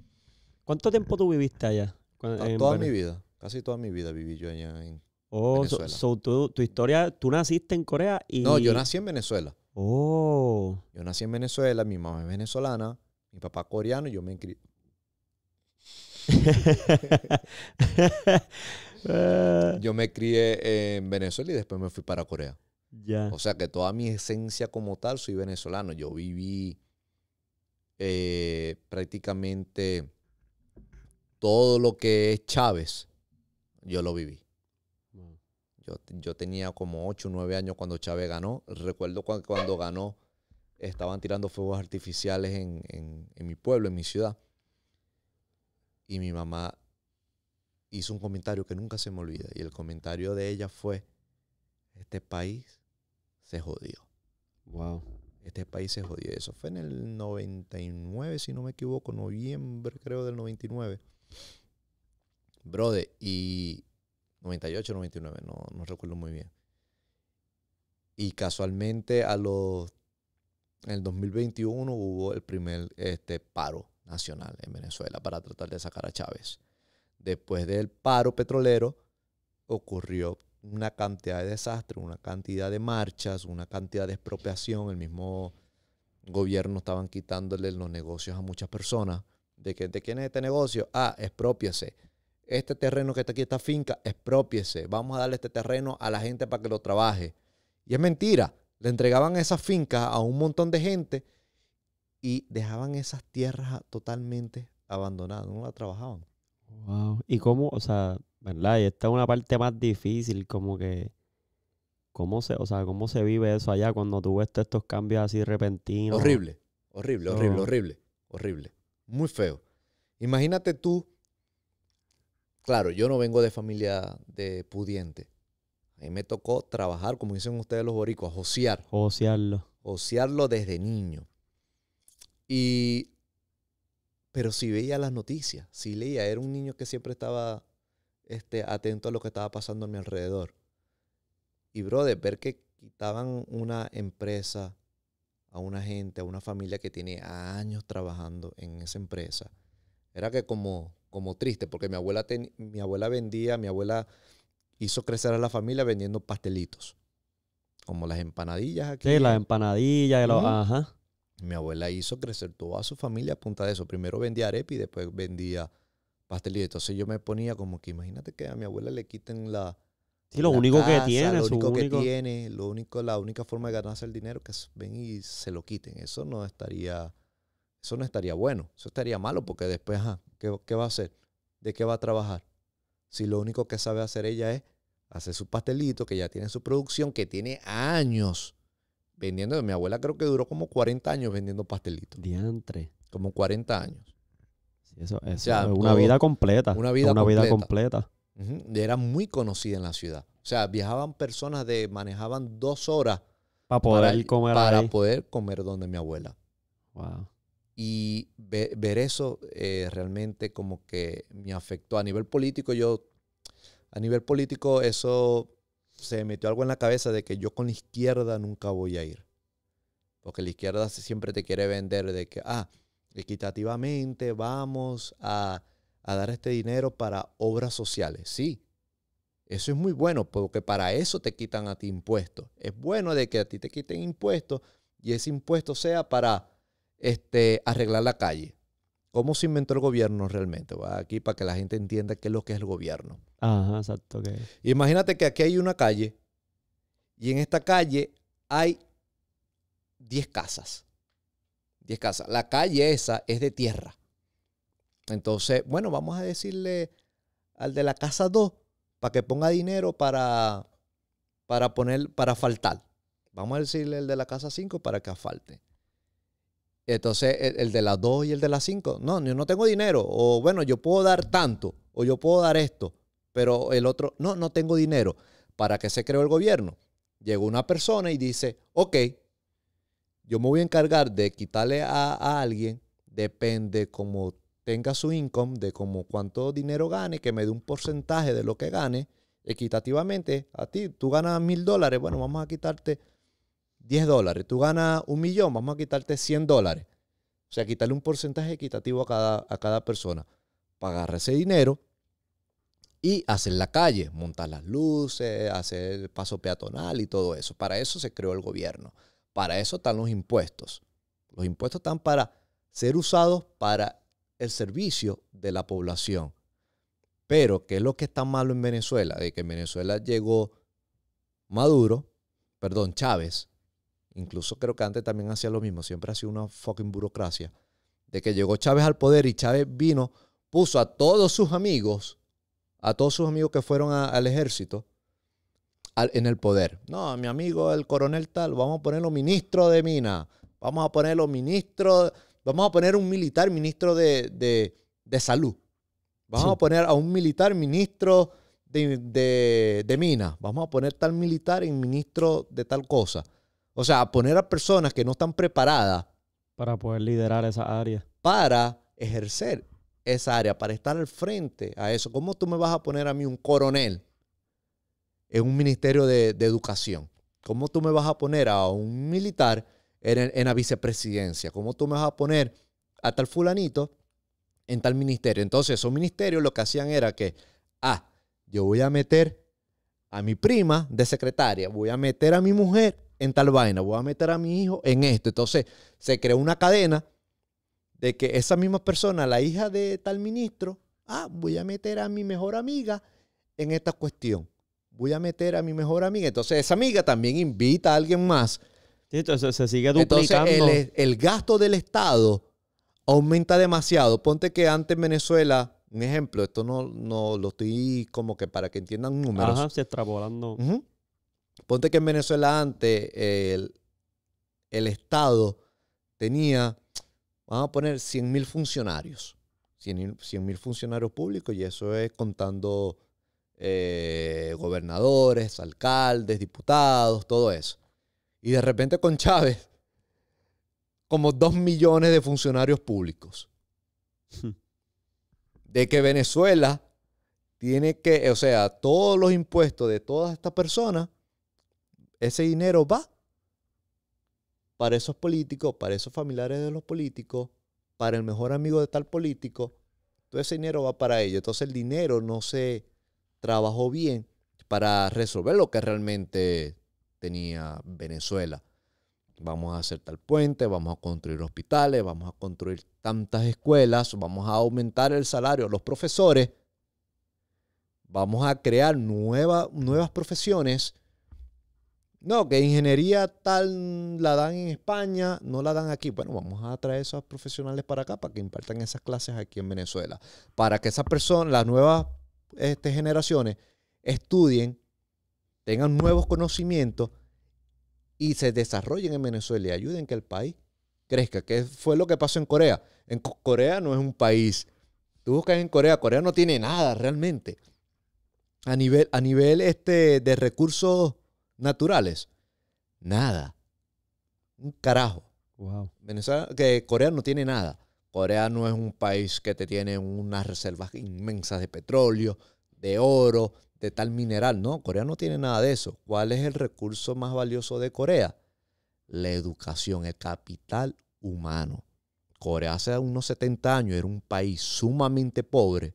Speaker 2: ¿Cuánto tiempo tú viviste allá? toda mi vida, casi toda mi vida viví yo allá en oh, Venezuela. So, tu, historia, tú naciste en Corea y... No, yo nací en Venezuela. Oh. Yo nací en Venezuela, mi mamá es venezolana, mi papá coreano, yo me, Yo me crié en Venezuela y después me fui para Corea. Ya. O sea que toda mi esencia como tal soy venezolano. Yo viví eh, prácticamente todo lo que es Chávez, yo lo viví. Yo, yo tenía como 8 o 9 años cuando Chávez ganó. Recuerdo cuando, ganó, estaban tirando fuegos artificiales en mi pueblo, en mi ciudad y mi mamá hizo un comentario que nunca se me olvida. Y el comentario de ella fue, este país se jodió. Wow. Este país se jodió. Eso fue en el 99, si no me equivoco, noviembre creo del 99. Brother, y 98, 99, no, no recuerdo muy bien. Y casualmente a los... En el 2021 hubo el primer este, paro nacional en Venezuela para tratar de sacar a Chávez. Después del paro petrolero ocurrió una cantidad de desastres, una cantidad de marchas, una cantidad de expropiación. El mismo gobierno estaban quitándole los negocios a muchas personas. ¿De, que, de quién es este negocio? Ah, expropiese. Este terreno que está aquí, esta finca, expropiese. Vamos a darle este terreno a la gente para que lo trabaje. Y es mentira. Le entregaban esas fincas a un montón de gente y dejaban esas tierras totalmente abandonadas, no la trabajaban.
Speaker 1: Wow. ¿Y cómo, o sea, verdad? Y esta es una parte más difícil, como que, ¿cómo se, o sea, cómo se vive eso allá cuando tú ves estos cambios así repentinos? Horrible, horrible, horrible, oh. horrible,
Speaker 2: horrible. Muy feo. Imagínate tú, claro, yo no vengo de familia de pudiente. A mí me tocó trabajar, como dicen ustedes los boricos, josear.
Speaker 1: Josearlo.
Speaker 2: ociarlo desde niño. Y, pero si veía las noticias, si leía. Era un niño que siempre estaba este, atento a lo que estaba pasando a mi alrededor. Y, brother, ver que quitaban una empresa a una gente, a una familia que tiene años trabajando en esa empresa, era que como, como triste, porque mi abuela, mi abuela vendía, mi abuela hizo crecer a la familia vendiendo pastelitos. Como las empanadillas aquí.
Speaker 1: Sí, las empanadillas, ajá.
Speaker 2: Mi abuela hizo crecer toda su familia a punta de eso. Primero vendía arepa y después vendía pastelitos Entonces yo me ponía como que imagínate que a mi abuela le quiten la...
Speaker 1: Sí, lo único que tiene. Lo único, que tiene,
Speaker 2: lo único, la única forma de ganarse el dinero que es ven y se lo quiten. Eso no estaría, eso no estaría bueno. Eso estaría malo porque después, ¿qué, ¿qué va a hacer? ¿De qué va a trabajar? Si lo único que sabe hacer ella es hacer su pastelito, que ya tiene su producción, que tiene años vendiendo. Mi abuela creo que duró como 40 años vendiendo pastelitos. Diantre. Como 40 años. Sí, eso, es una vida completa. Una vida una completa. Vida completa. Era muy conocida en la ciudad. O sea, viajaban personas de, manejaban dos horas Para poder para comer para poder comer donde mi abuela. Wow. Y ver eso eh, realmente como que me afectó. A nivel político, yo, a nivel político, eso se metió algo en la cabeza de que yo con la izquierda nunca voy a ir. Porque la izquierda siempre te quiere vender de que, ah, equitativamente vamos a, dar este dinero para obras sociales. Sí, eso es muy bueno porque para eso te quitan a ti impuestos. Es bueno de que a ti te quiten impuestos y ese impuesto sea para este, arreglar la calle cómo se inventó el gobierno realmente. aquí para que la gente entienda qué es lo que es el gobierno.
Speaker 1: Ajá, exacto.
Speaker 2: Imagínate que aquí hay una calle y en esta calle hay 10 casas. 10 casas. La calle esa es de tierra. Entonces, bueno, vamos a decirle al de la casa 2 para que ponga dinero para, para poner, para asfaltar. Vamos a decirle al de la casa 5 para que asfalte. Entonces, el, de las dos y el de las cinco, no, yo no tengo dinero. O bueno, yo puedo dar tanto, o yo puedo dar esto, pero el otro, no, no tengo dinero. ¿Para qué se creó el gobierno? Llegó una persona y dice, ok, yo me voy a encargar de quitarle a, alguien, depende como tenga su income, de como cuánto dinero gane, que me dé un porcentaje de lo que gane equitativamente. A ti, tú ganas mil dólares, bueno, vamos a quitarte 10 dólares, tú ganas un millón, vamos a quitarte 100 dólares. O sea, quitarle un porcentaje equitativo a cada, a cada persona. Pagar ese dinero y hacer la calle, montar las luces, hacer el paso peatonal y todo eso. Para eso se creó el gobierno. Para eso están los impuestos. Los impuestos están para ser usados para el servicio de la población. Pero, ¿qué es lo que está malo en Venezuela? De que en Venezuela llegó Maduro, perdón, Chávez, Incluso creo que antes también hacía lo mismo, siempre ha sido una fucking burocracia. De que llegó Chávez al poder y Chávez vino, puso a todos sus amigos, a todos sus amigos que fueron al ejército, en el poder. No, mi amigo el coronel tal, vamos a ponerlo ministro de mina, vamos a ponerlo ministro, vamos a poner un militar ministro de, salud, vamos a poner a un militar ministro de, minas, vamos a poner tal militar en ministro de tal cosa. O sea, poner a personas que no están preparadas. Para poder liderar esa área. Para ejercer esa área, para estar al frente a eso. ¿Cómo tú me vas a poner a mí un coronel en un ministerio de, educación? ¿Cómo tú me vas a poner a un militar en, en la vicepresidencia? ¿Cómo tú me vas a poner a tal fulanito en tal ministerio? Entonces, esos ministerios lo que hacían era que, ah, yo voy a meter a mi prima de secretaria, voy a meter a mi mujer en tal vaina, voy a meter a mi hijo en esto. Entonces se creó una cadena de que esa misma persona, la hija de tal ministro, ah, voy a meter a mi mejor amiga en esta cuestión. Voy a meter a mi mejor amiga. Entonces esa amiga también invita a alguien más. entonces se sigue duplicando. Entonces, el, gasto del Estado aumenta demasiado. Ponte que antes en Venezuela un ejemplo, esto no, no lo estoy como que para que entiendan números. Ajá, se
Speaker 1: extrapolando.
Speaker 2: Uh Ponte que en Venezuela antes el, Estado tenía, vamos a poner, 100 mil funcionarios. 100 mil funcionarios públicos y eso es contando eh, gobernadores, alcaldes, diputados, todo eso. Y de repente con Chávez, como 2 millones de funcionarios públicos. Hmm. De que Venezuela tiene que, o sea, todos los impuestos de todas estas personas ese dinero va para esos políticos, para esos familiares de los políticos, para el mejor amigo de tal político. Todo ese dinero va para ellos. Entonces el dinero no se trabajó bien para resolver lo que realmente tenía Venezuela. Vamos a hacer tal puente, vamos a construir hospitales, vamos a construir tantas escuelas, vamos a aumentar el salario a los profesores, vamos a crear nuevas profesiones no, que ingeniería tal la dan en España, no la dan aquí. Bueno, vamos a traer esos profesionales para acá para que impartan esas clases aquí en Venezuela. Para que esas personas, las nuevas este, generaciones, estudien, tengan nuevos conocimientos y se desarrollen en Venezuela y ayuden que el país crezca. Que fue lo que pasó en Corea. En Corea no es un país. Tú buscas en Corea, Corea no tiene nada realmente. A nivel, a nivel este, de recursos naturales? Nada. Un carajo. Wow. Venezuela, que Corea no tiene nada. Corea no es un país que te tiene unas reservas inmensas de petróleo, de oro, de tal mineral. No, Corea no tiene nada de eso. ¿Cuál es el recurso más valioso de Corea? La educación, el capital humano. Corea hace unos 70 años era un país sumamente pobre.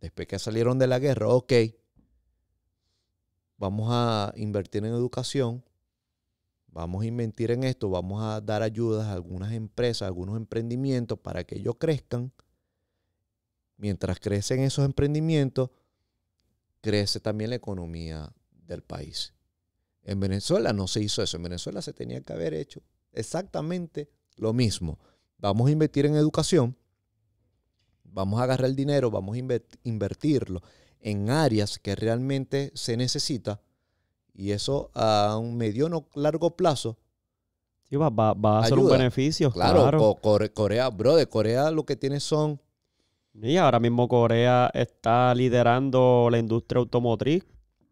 Speaker 2: Después que salieron de la guerra, ok, vamos a invertir en educación, vamos a invertir en esto, vamos a dar ayudas a algunas empresas, a algunos emprendimientos para que ellos crezcan. Mientras crecen esos emprendimientos, crece también la economía del país. En Venezuela no se hizo eso, en Venezuela se tenía que haber hecho exactamente lo mismo. Vamos a invertir en educación, vamos a agarrar el dinero, vamos a invertirlo en áreas que realmente se necesita y eso a un mediano largo plazo sí, va, a ser un beneficio. Claro, claro. Corea, bro, de Corea lo que tiene son...
Speaker 1: Y ahora mismo Corea está liderando la industria automotriz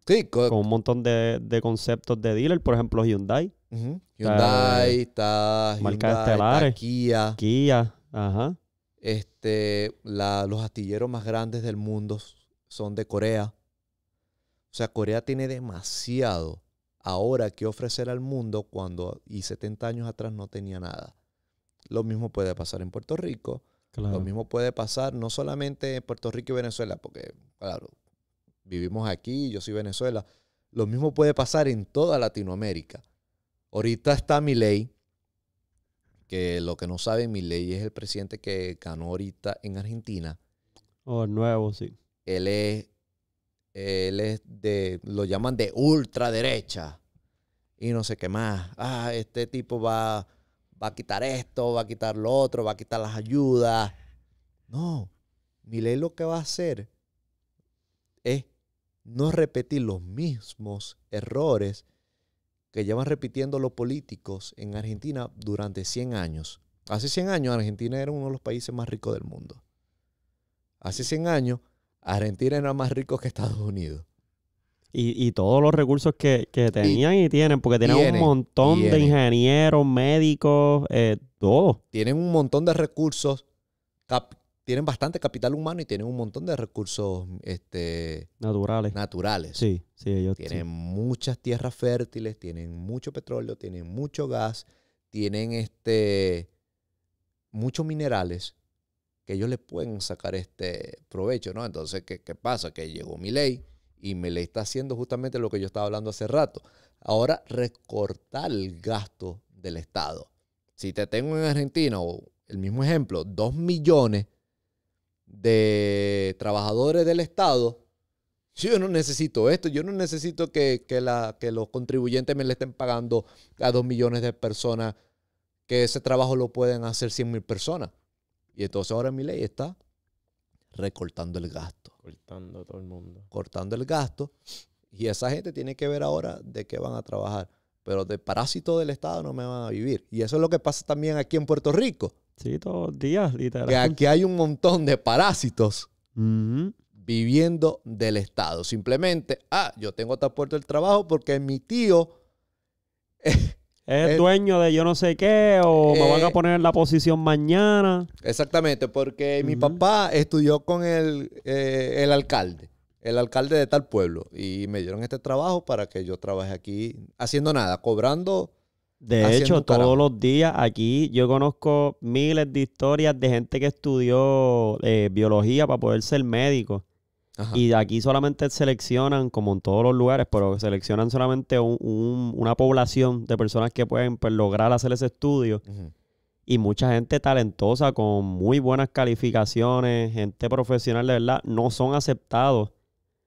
Speaker 1: sí, con un montón de, conceptos de dealer, por ejemplo Hyundai. Hyundai, está, marca Hyundai, estelares,
Speaker 2: Kia. Kia, ajá. Este, la, los astilleros más grandes del mundo son de Corea. O sea, Corea tiene demasiado ahora que ofrecer al mundo cuando y 70 años atrás no tenía nada. Lo mismo puede pasar en Puerto Rico. Lo mismo puede pasar no solamente en Puerto Rico y Venezuela, porque, claro, vivimos aquí, yo soy Venezuela. Lo mismo puede pasar en toda Latinoamérica. Ahorita está mi ley, que lo que no sabe mi ley es el presidente que ganó ahorita en Argentina.
Speaker 1: Oh, nuevo,
Speaker 2: sí él es, de, lo llaman de ultraderecha y no sé qué más. Ah, este tipo va, va a quitar esto, va a quitar lo otro, va a quitar las ayudas. No, mi ley lo que va a hacer es no repetir los mismos errores que llevan repitiendo los políticos en Argentina durante 100 años. Hace 100 años Argentina era uno de los países más ricos del mundo. Hace 100 años Argentina era más rico que Estados Unidos. Y, todos los recursos que,
Speaker 1: tenían y, tienen, porque tienen, un montón de ingenieros, médicos, eh, todo.
Speaker 2: Tienen un montón de recursos, tienen bastante capital humano y tienen un montón de recursos este, naturales. Naturales. Sí, sí, ellos tienen muchas tierras fértiles, tienen mucho petróleo, tienen mucho gas, tienen este, muchos minerales que ellos le pueden mm. sacar este provecho, ¿no? Entonces, ¿qué, qué pasa? Que llegó mi ley y me le está haciendo justamente lo que yo estaba hablando hace rato. Ahora, recortar el gasto del Estado. Si te tengo en Argentina, o el mismo ejemplo, dos millones de trabajadores del Estado, yo no necesito esto, yo no necesito que, que los contribuyentes me le estén pagando a dos millones de personas que ese trabajo lo pueden hacer 100 mil personas. Y entonces ahora mi ley está recortando el gasto. Cortando todo el mundo. Cortando el gasto. Y esa gente tiene que ver ahora de qué van a trabajar. Pero de parásito del Estado no me van a vivir. Y eso es lo que pasa también aquí en Puerto Rico. Sí, todos los días, literalmente. Que aquí hay un montón de parásitos viviendo del Estado. Simplemente, ah, yo tengo esta puerta del trabajo porque mi tío eh, es, eh,
Speaker 1: dueño de yo no sé qué o me van a eh, poner en la posición mañana.
Speaker 2: Exactamente, porque mi papá estudió con el, eh, el alcalde, el alcalde de tal pueblo, y me dieron este trabajo para que yo trabaje aquí haciendo nada, cobrando. De hecho, todos
Speaker 1: los días aquí yo conozco miles de historias de gente que estudió biología para poder ser médico. Y aquí solamente seleccionan, como en todos los lugares, pero seleccionan solamente un, una población de personas que pueden pues, lograr hacer ese estudio. Y mucha gente talentosa con muy buenas calificaciones, gente profesional de verdad, no son aceptados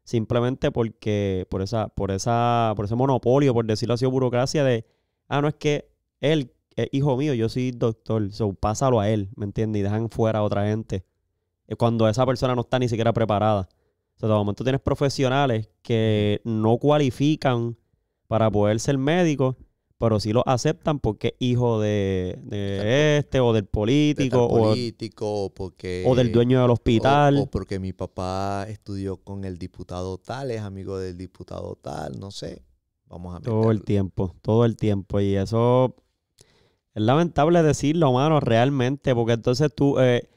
Speaker 1: simplemente porque por esa por esa por ese monopolio, por decirlo así, burocracia de ah no es que él hijo mío, yo soy doctor, so pásalo a él, ¿me entiendes? Y dejan fuera a otra gente eh, cuando esa persona no está ni siquiera preparada. O sea, de momento tienes profesionales que no cualifican para poder ser médico pero sí lo aceptan porque es hijo de, este o del político. político
Speaker 2: o, del dueño del hospital. O, porque mi papá estudió con el diputado tal, es amigo del diputado tal, no sé. Vamos
Speaker 1: a Todo el tiempo, todo el tiempo. Y eso es lamentable decirlo, mano, realmente, porque entonces tú... Eh,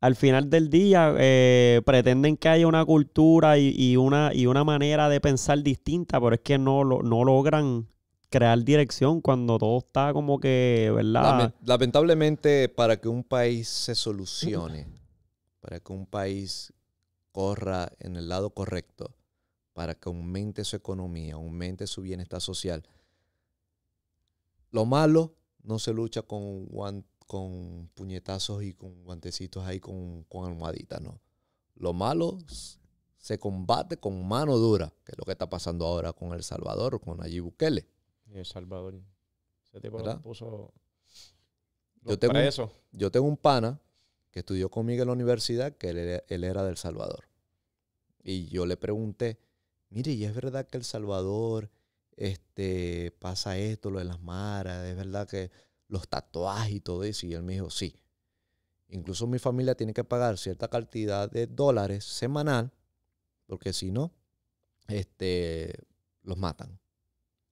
Speaker 1: al final del día eh, pretenden que haya una cultura y, una, y una manera de pensar distinta, pero es que no, no logran crear dirección cuando todo está como que, ¿verdad?
Speaker 2: Lamentablemente, para que un país se solucione, para que un país corra en el lado correcto, para que aumente su economía, aumente su bienestar social, lo malo no se lucha con guantes con puñetazos y con guantecitos ahí con, con almohaditas, ¿no? Lo malo se combate con mano dura, que es lo que está pasando ahora con El Salvador, con allí Bukele. El Salvador. Ese tipo puso yo tengo, yo tengo un pana que estudió conmigo en la universidad, que él, él era del Salvador. Y yo le pregunté, mire, ¿y es verdad que El Salvador este, pasa esto, lo de las maras? ¿Es verdad que los tatuajes y todo eso. Y él me dijo, sí. Incluso mi familia tiene que pagar cierta cantidad de dólares semanal, porque si no, este, los matan.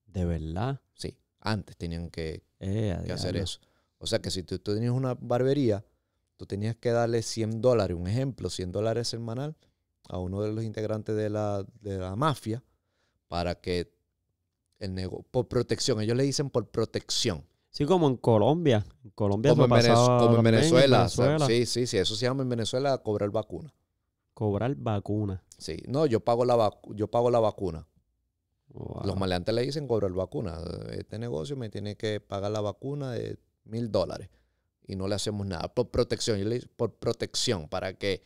Speaker 2: ¿De verdad? Sí, antes tenían que, eh, hacer eso. O sea que si tú, tenías una barbería, tú tenías que darle 100 dólares, un ejemplo, 100 dólares semanal a uno de los integrantes de la, de la mafia para que el negocio, por protección, ellos le dicen por protección.
Speaker 1: Sí, como en Colombia. Colombia como, en, Venezuela. sí,
Speaker 2: sí, sí. Eso se llama en Venezuela cobrar vacuna. Cobrar vacuna. Sí. No, yo pago la, yo pago la vacuna. Los maleantes le dicen cobrar vacuna. Este negocio me tiene que pagar la vacuna de mil dólares. Y no le hacemos nada. Por protección. Yo le digo, por protección. Para que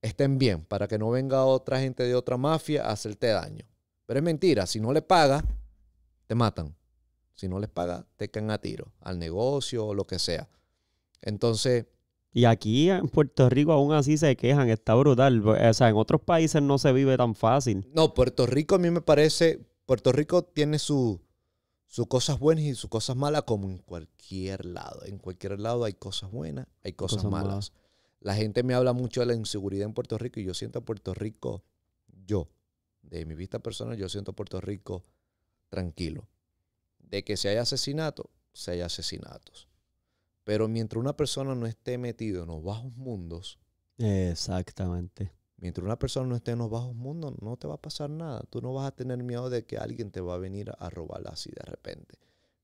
Speaker 2: estén bien. Para que no venga otra gente de otra mafia a hacerte daño. Pero es mentira. Si no le pagas, te matan. Si no les paga, te caen a tiro, al negocio o lo que sea. Entonces...
Speaker 1: Y aquí en Puerto Rico aún así se quejan, está brutal. O sea,
Speaker 2: en otros países no se vive tan fácil. No, Puerto Rico a mí me parece, Puerto Rico tiene sus cosas buenas y sus cosas malas como en cualquier lado. En cualquier lado hay cosas buenas, hay cosas, malas. malas. La gente me habla mucho de la inseguridad en Puerto Rico y yo siento a Puerto Rico, yo, de mi vista personal, yo siento a Puerto Rico tranquilo de que si hay asesinato, si hay asesinatos. Pero mientras una persona no esté metida en los bajos mundos. Exactamente. Mientras una persona no esté en los bajos mundos, no te va a pasar nada. Tú no vas a tener miedo de que alguien te va a venir a robar así de repente.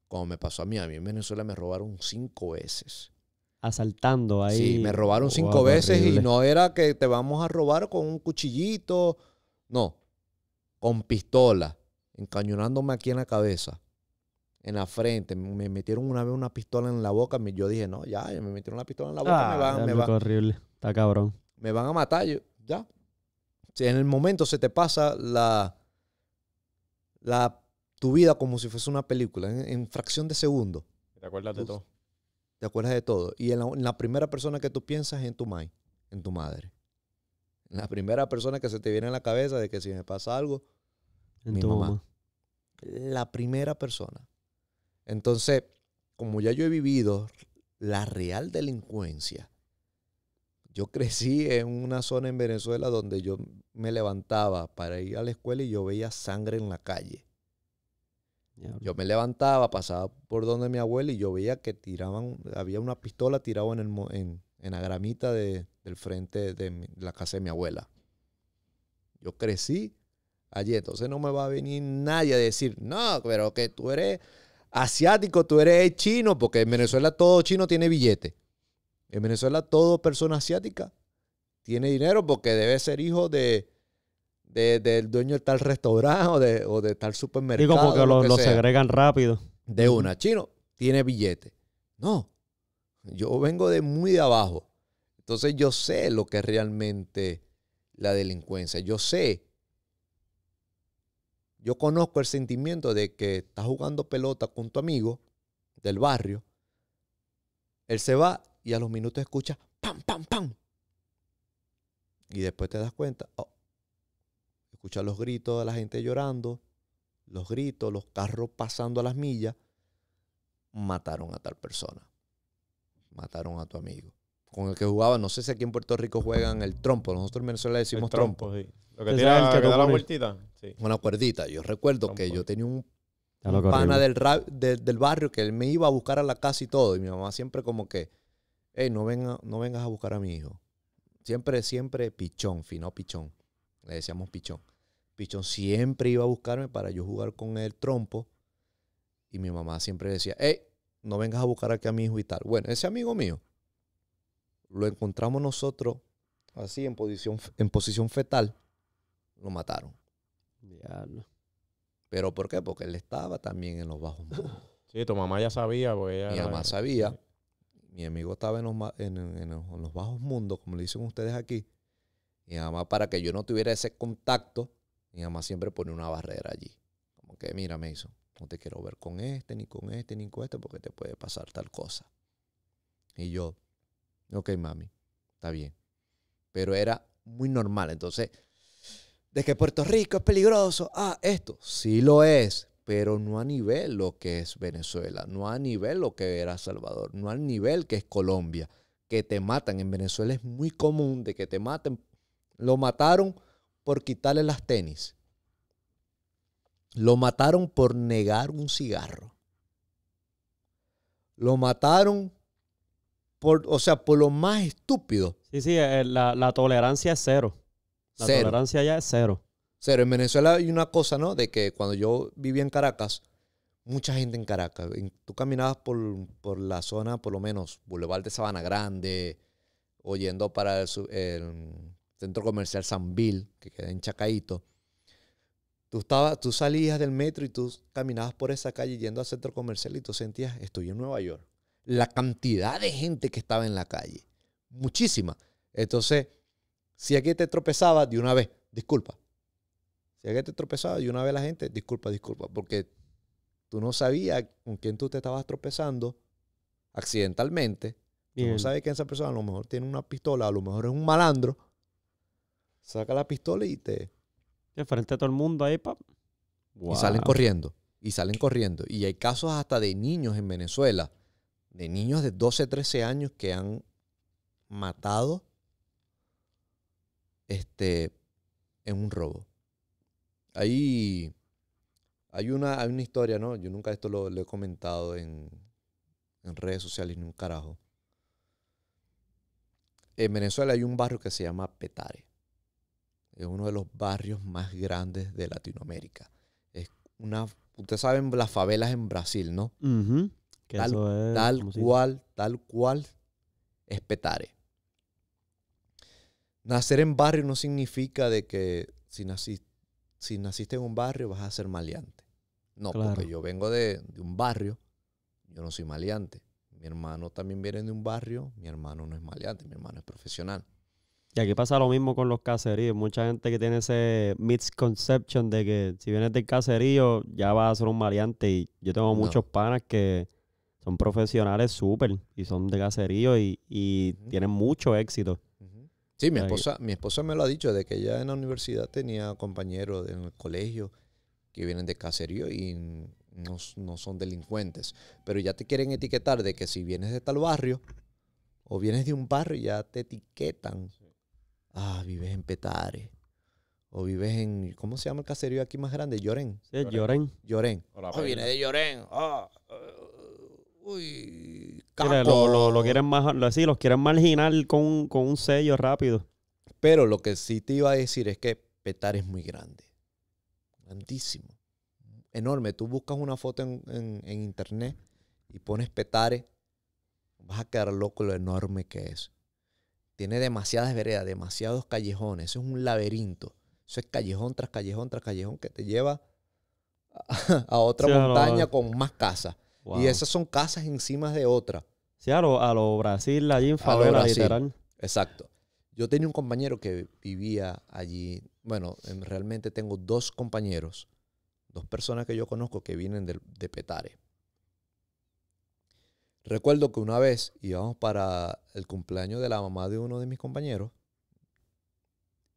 Speaker 2: Como me pasó a mí, a mí en Venezuela me robaron cinco veces asaltando ahí. Sí, me robaron cinco veces y no era que te vamos a robar con un cuchillito, no, con pistola, encañonándome aquí en la cabeza en la frente. Me metieron una vez una pistola en la boca. Yo dije, no, ya, me metieron una pistola en la boca. me ah, van, me
Speaker 1: horrible. Está cabrón.
Speaker 2: Me van a matar. ya. Si en el momento se te pasa la, la, tu vida como si fuese una película, en, fracción de segundo. Te acuerdas de todo. Te acuerdas de todo. Y en la, primera persona que tú piensas es en tu mãe en tu madre. la primera persona que se te viene en la cabeza de que si me pasa algo, en mi mamá. La primera persona. Entonces, como ya yo he vivido la real delincuencia, yo crecí en una zona en Venezuela donde yo me levantaba para ir a la escuela y yo veía sangre en la calle. Yo me levantaba, pasaba por donde mi abuela y yo veía que tiraban, había una pistola tirada en, la gramita del frente de la casa de mi abuela. Yo crecí allí, entonces no me va a venir nadie a decir, no, pero que tú eres asiático, tú eres chino, porque en Venezuela todo chino tiene billete. En Venezuela todo persona asiática tiene dinero porque debe ser hijo de, del dueño de tal restaurante o de, tal supermercado. Digo, porque lo, lo segregan
Speaker 1: rápido. De una,
Speaker 2: chino, tiene billete. No, yo vengo de muy de abajo. Entonces yo sé lo que es realmente la delincuencia. Yo sé yo conozco el sentimiento de que estás jugando pelota con tu amigo del barrio. Él se va y a los minutos escucha pam, pam, pam. Y después te das cuenta, oh, escuchas los gritos de la gente llorando, los gritos, los carros pasando a las millas. Mataron a tal persona. Mataron a tu amigo. Con el que jugaba, no sé si aquí en Puerto Rico juegan el trompo. Nosotros en Venezuela decimos trompo. Lo que tira, el la una cuerdita. Yo recuerdo que yo tenía un, pana del, del barrio que él me iba a buscar a la casa y todo. Y mi mamá siempre como que, hey, no, venga, no vengas a buscar a mi hijo. Siempre, siempre pichón, fino pichón. Le decíamos pichón. Pichón siempre iba a buscarme para yo jugar con el trompo. Y mi mamá siempre decía, hey, no vengas a buscar aquí a mi hijo y tal. Bueno, ese amigo mío lo encontramos nosotros así en posición, en posición fetal. Lo mataron. ¿Pero por qué? Porque él estaba también en los bajos mundos. Sí, tu mamá ya sabía. Porque ella Mi mamá sabía. Mi amigo estaba en los, en, los bajos mundos, como le dicen ustedes aquí. Y mamá, para que yo no tuviera ese contacto, mi mamá siempre pone una barrera allí. Como que, mira, me hizo no te quiero ver con este, ni con este, ni con este, porque te puede pasar tal cosa. Y yo, ok, mami, está bien. Pero era muy normal. Entonces, de que Puerto Rico es peligroso. Ah, esto sí lo es, pero no a nivel lo que es Venezuela, no a nivel lo que era Salvador, no al nivel que es Colombia, que te matan. En Venezuela es muy común de que te maten. Lo mataron por quitarle las tenis. Lo mataron por negar un cigarro. Lo mataron por, o sea, por lo más estúpido. Sí, sí, eh, la, la tolerancia es cero. La tolerancia ya es cero. Cero. En Venezuela hay una cosa, ¿no? De que cuando yo vivía en Caracas, mucha gente en Caracas. tú caminabas por, por la zona, por lo menos, Boulevard de Sabana Grande, o yendo para el, centro comercial San Bill, que queda en Chacaito. Tú, tú salías del metro y tú caminabas por esa calle yendo al centro comercial y tú sentías, estoy en Nueva York. La cantidad de gente que estaba en la calle, muchísima. Entonces, si aquí te tropezaba de una vez, disculpa. Si aquí te tropezaba de una vez la gente, disculpa, disculpa. Porque tú no sabías con quién tú te estabas tropezando accidentalmente. Tú no sabes que esa persona a lo mejor tiene una pistola, a lo mejor es un malandro. Saca la pistola y te. De frente a todo el mundo ahí, pap. Y salen corriendo. Y salen corriendo. Y hay casos hasta de niños en Venezuela, de niños de 12, 13 años que han matado este, en un robo. Ahí hay una, hay una historia, ¿no? Yo nunca esto lo, he comentado en, redes sociales ni un carajo. En Venezuela hay un barrio que se llama Petare. Es uno de los barrios más grandes de Latinoamérica. Es una. Ustedes saben las favelas en Brasil, ¿no? tal, tal cual, tal cual es Petare nacer en barrio no significa de que si naciste, en un barrio vas a ser maleante. No, porque yo vengo de, un barrio, yo no soy maleante. Mi hermano también viene de un barrio, mi hermano no es maleante, mi hermano es profesional.
Speaker 1: Y aquí pasa lo mismo con los caseríos. Mucha gente que tiene ese misconception de que si vienes del caserío ya vas a ser un maleante. Y yo tengo muchos panas que son profesionales súper y son de caserío y, tienen mucho éxito. Sí, mi esposa,
Speaker 2: mi esposa me lo ha dicho, de que ya en la universidad tenía compañeros en el colegio que vienen de caserío y no, no, son delincuentes. Pero ya te quieren etiquetar de que si vienes de tal barrio o vienes de un barrio, ya te etiquetan. Ah, vives en Petare. O vives en, ¿cómo se llama el caserío aquí más grande? Lloren. Sí, Lloren. Lloren. Oh, viene de Lloren. Ah. Uy, lo, quieren más, lo, sí, los quieren marginar con, un sello rápido. Pero lo que sí te iba a decir es que Petare es muy grande. Grandísimo. Enorme. Tú buscas una foto en, internet y pones Petare, vas a quedar loco lo enorme que es. Tiene demasiadas veredas, demasiados callejones. Eso es un laberinto. Eso es callejón tras callejón tras callejón que te lleva a, otra montaña con más casas. Y esas son casas encima de otra. Sí, a lo,
Speaker 1: Brasil, allí en Favela, literal.
Speaker 2: Exacto. Yo tenía un compañero que vivía allí. Bueno, em, realmente tengo dos compañeros, dos personas que yo conozco que vienen de, de Petare. Recuerdo que una vez íbamos para el cumpleaños de la mamá de uno de mis compañeros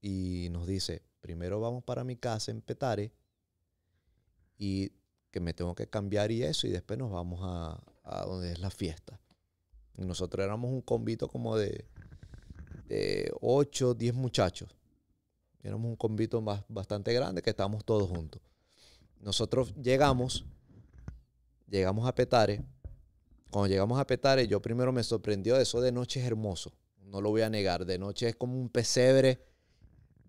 Speaker 2: y nos dice, primero vamos para mi casa en Petare y que me tengo que cambiar y eso, y después nos vamos a, a donde es la fiesta. Y nosotros éramos un convito como de, de 8, 10 muchachos. Éramos un convito más, bastante grande que estábamos todos juntos. Nosotros llegamos, llegamos a Petare. Cuando llegamos a Petare, yo primero me sorprendió de eso de noche es hermoso. No lo voy a negar. De noche es como un pesebre,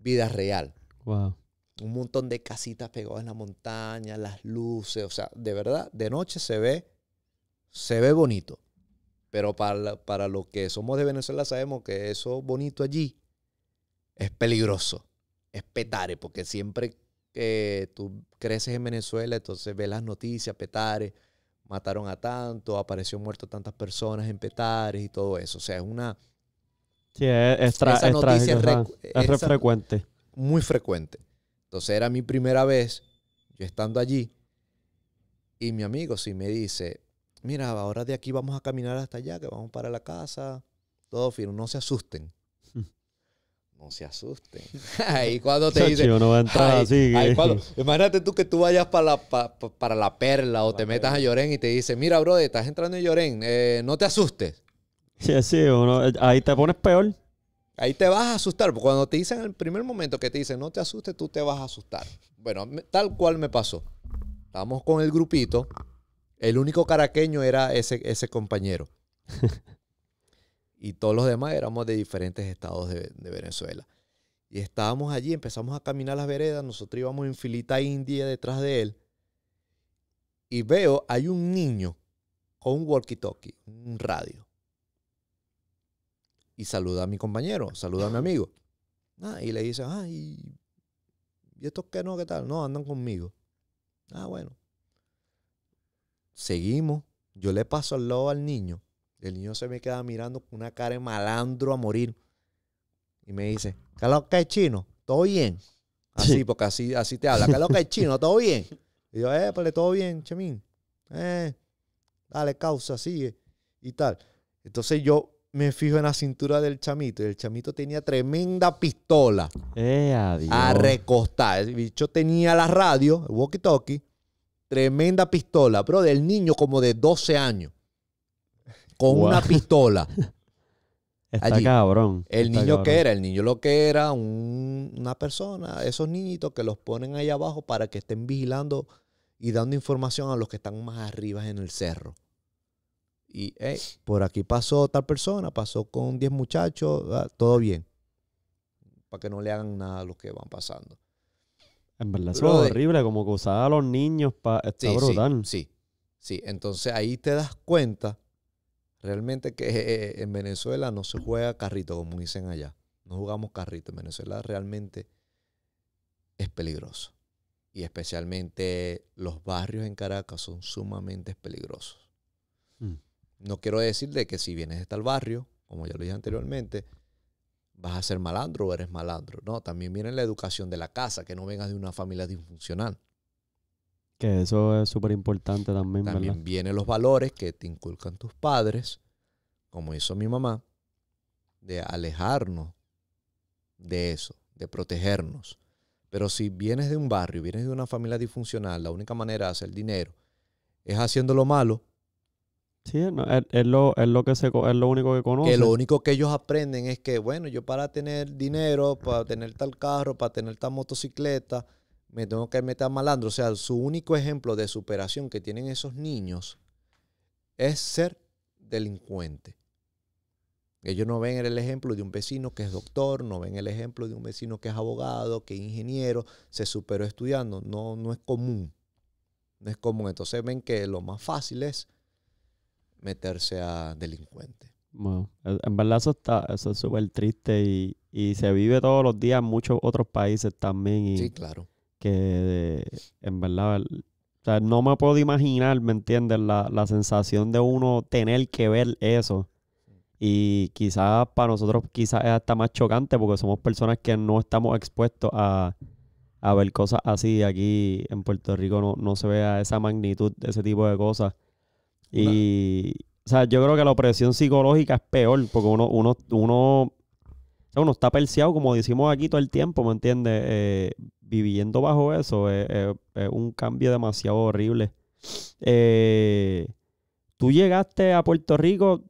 Speaker 2: vida real. Wow un montón de casitas pegadas en la montaña, las luces, o sea, de verdad, de noche se ve, se ve bonito. Pero para, para los que somos de Venezuela sabemos que eso bonito allí es peligroso, es petare, porque siempre que tú creces en Venezuela, entonces ves las noticias, petare, mataron a tanto, apareció muerto tantas personas en petare y todo eso. O sea, es una...
Speaker 1: Sí, es, es, frecuente.
Speaker 2: Muy frecuente. Entonces era mi primera vez, yo estando allí, y mi amigo sí me dice, mira, ahora de aquí vamos a caminar hasta allá, que vamos para la casa, todo fino, no se asusten. No se asusten. ahí cuando te dicen. imagínate tú que tú vayas para la, para la perla o te metas a Lloren y te dice mira, brother, estás entrando en Lloren, eh, no te asustes. Sí,
Speaker 1: sí, eh, ahí te pones peor.
Speaker 2: Ahí te vas a asustar. Porque cuando te dicen en el primer momento que te dicen no te asustes, tú te vas a asustar. Bueno, tal cual me pasó. Estábamos con el grupito. El único caraqueño era ese, ese compañero. y todos los demás éramos de diferentes estados de, de, Venezuela. Y estábamos allí, empezamos a caminar las veredas. Nosotros íbamos en filita india detrás de él. Y veo, hay un niño con un walkie-talkie, un radio y saluda a mi compañero, saluda a mi amigo. Ah, y le dice, ay, ¿y estos qué no? ¿Qué tal? No, andan conmigo. Ah, bueno. Seguimos. Yo le paso al lado al niño. El niño se me queda mirando con una cara de malandro a morir. Y me dice, ¿qué lo que es chino? ¿Todo bien? Así, porque así, así te habla. ¿Qué lo que es chino? ¿Todo bien? Y yo, eh, pues todo bien, chemín. Eh, dale, causa, sigue. Y tal. Entonces yo me fijo en la cintura del chamito y el chamito tenía tremenda pistola eh, a recostar. El bicho tenía la radio, walkie-talkie, tremenda pistola, bro, del niño como de 12 años, con una pistola. Está cabrón. El niño que era, el niño lo que era, una persona, esos niñitos que los ponen ahí abajo para que estén vigilando y dando información a los que están más arriba en el cerro. Y por aquí pasó tal persona, pasó con 10 muchachos, ah, todo bien. Para que no le hagan nada a los que van pasando. En verdad, es horrible, como que usaba a los niños para... Está sí, brutal. Sí, sí, Entonces ahí te das cuenta realmente que eh, eh, en Venezuela no se juega carrito, como dicen allá. No jugamos carrito. En Venezuela realmente es peligroso. Y especialmente los barrios en Caracas son sumamente peligrosos. No quiero decirle que si vienes de tal barrio, como ya lo dije anteriormente, vas a ser malandro o eres malandro. No, también viene la educación de la casa, que no vengas de una familia disfuncional.
Speaker 1: Que eso es súper importante también. También
Speaker 2: vienen los valores que te inculcan tus padres, como hizo mi mamá, de alejarnos de eso, de protegernos. Pero si vienes de un barrio, vienes de una familia disfuncional, la única manera de hacer dinero es haciéndolo lo malo,
Speaker 1: Sí, no, es, lo, que es lo único que conocen. Que lo único
Speaker 2: que ellos aprenden es que, bueno, yo para tener dinero, para tener tal carro, para tener tal motocicleta, me tengo que meter a malandro. O sea, su único ejemplo de superación que tienen esos niños es ser delincuente. Ellos no ven el ejemplo de un vecino que es doctor, no ven el ejemplo de un vecino que es abogado, que es ingeniero, se superó estudiando. No, no es común. No es común. Entonces ven que lo más fácil es meterse a delincuente.
Speaker 1: Bueno, en verdad eso está, eso es súper triste y, se vive todos los días en muchos otros países también. Y sí, claro. Que en verdad, o sea, no me puedo imaginar, ¿me entiendes? La, la sensación de uno tener que ver eso. Y quizás para nosotros quizás es hasta más chocante porque somos personas que no estamos expuestos a, ver cosas así. Aquí en Puerto Rico no, no se ve esa magnitud, de ese tipo de cosas. Y, o sea, yo creo que la opresión psicológica es peor porque uno, uno, uno, uno está perseado, como decimos aquí todo el tiempo, ¿me entiendes? Eh, viviendo bajo eso es, un cambio demasiado horrible. Eh, tú llegaste a Puerto Rico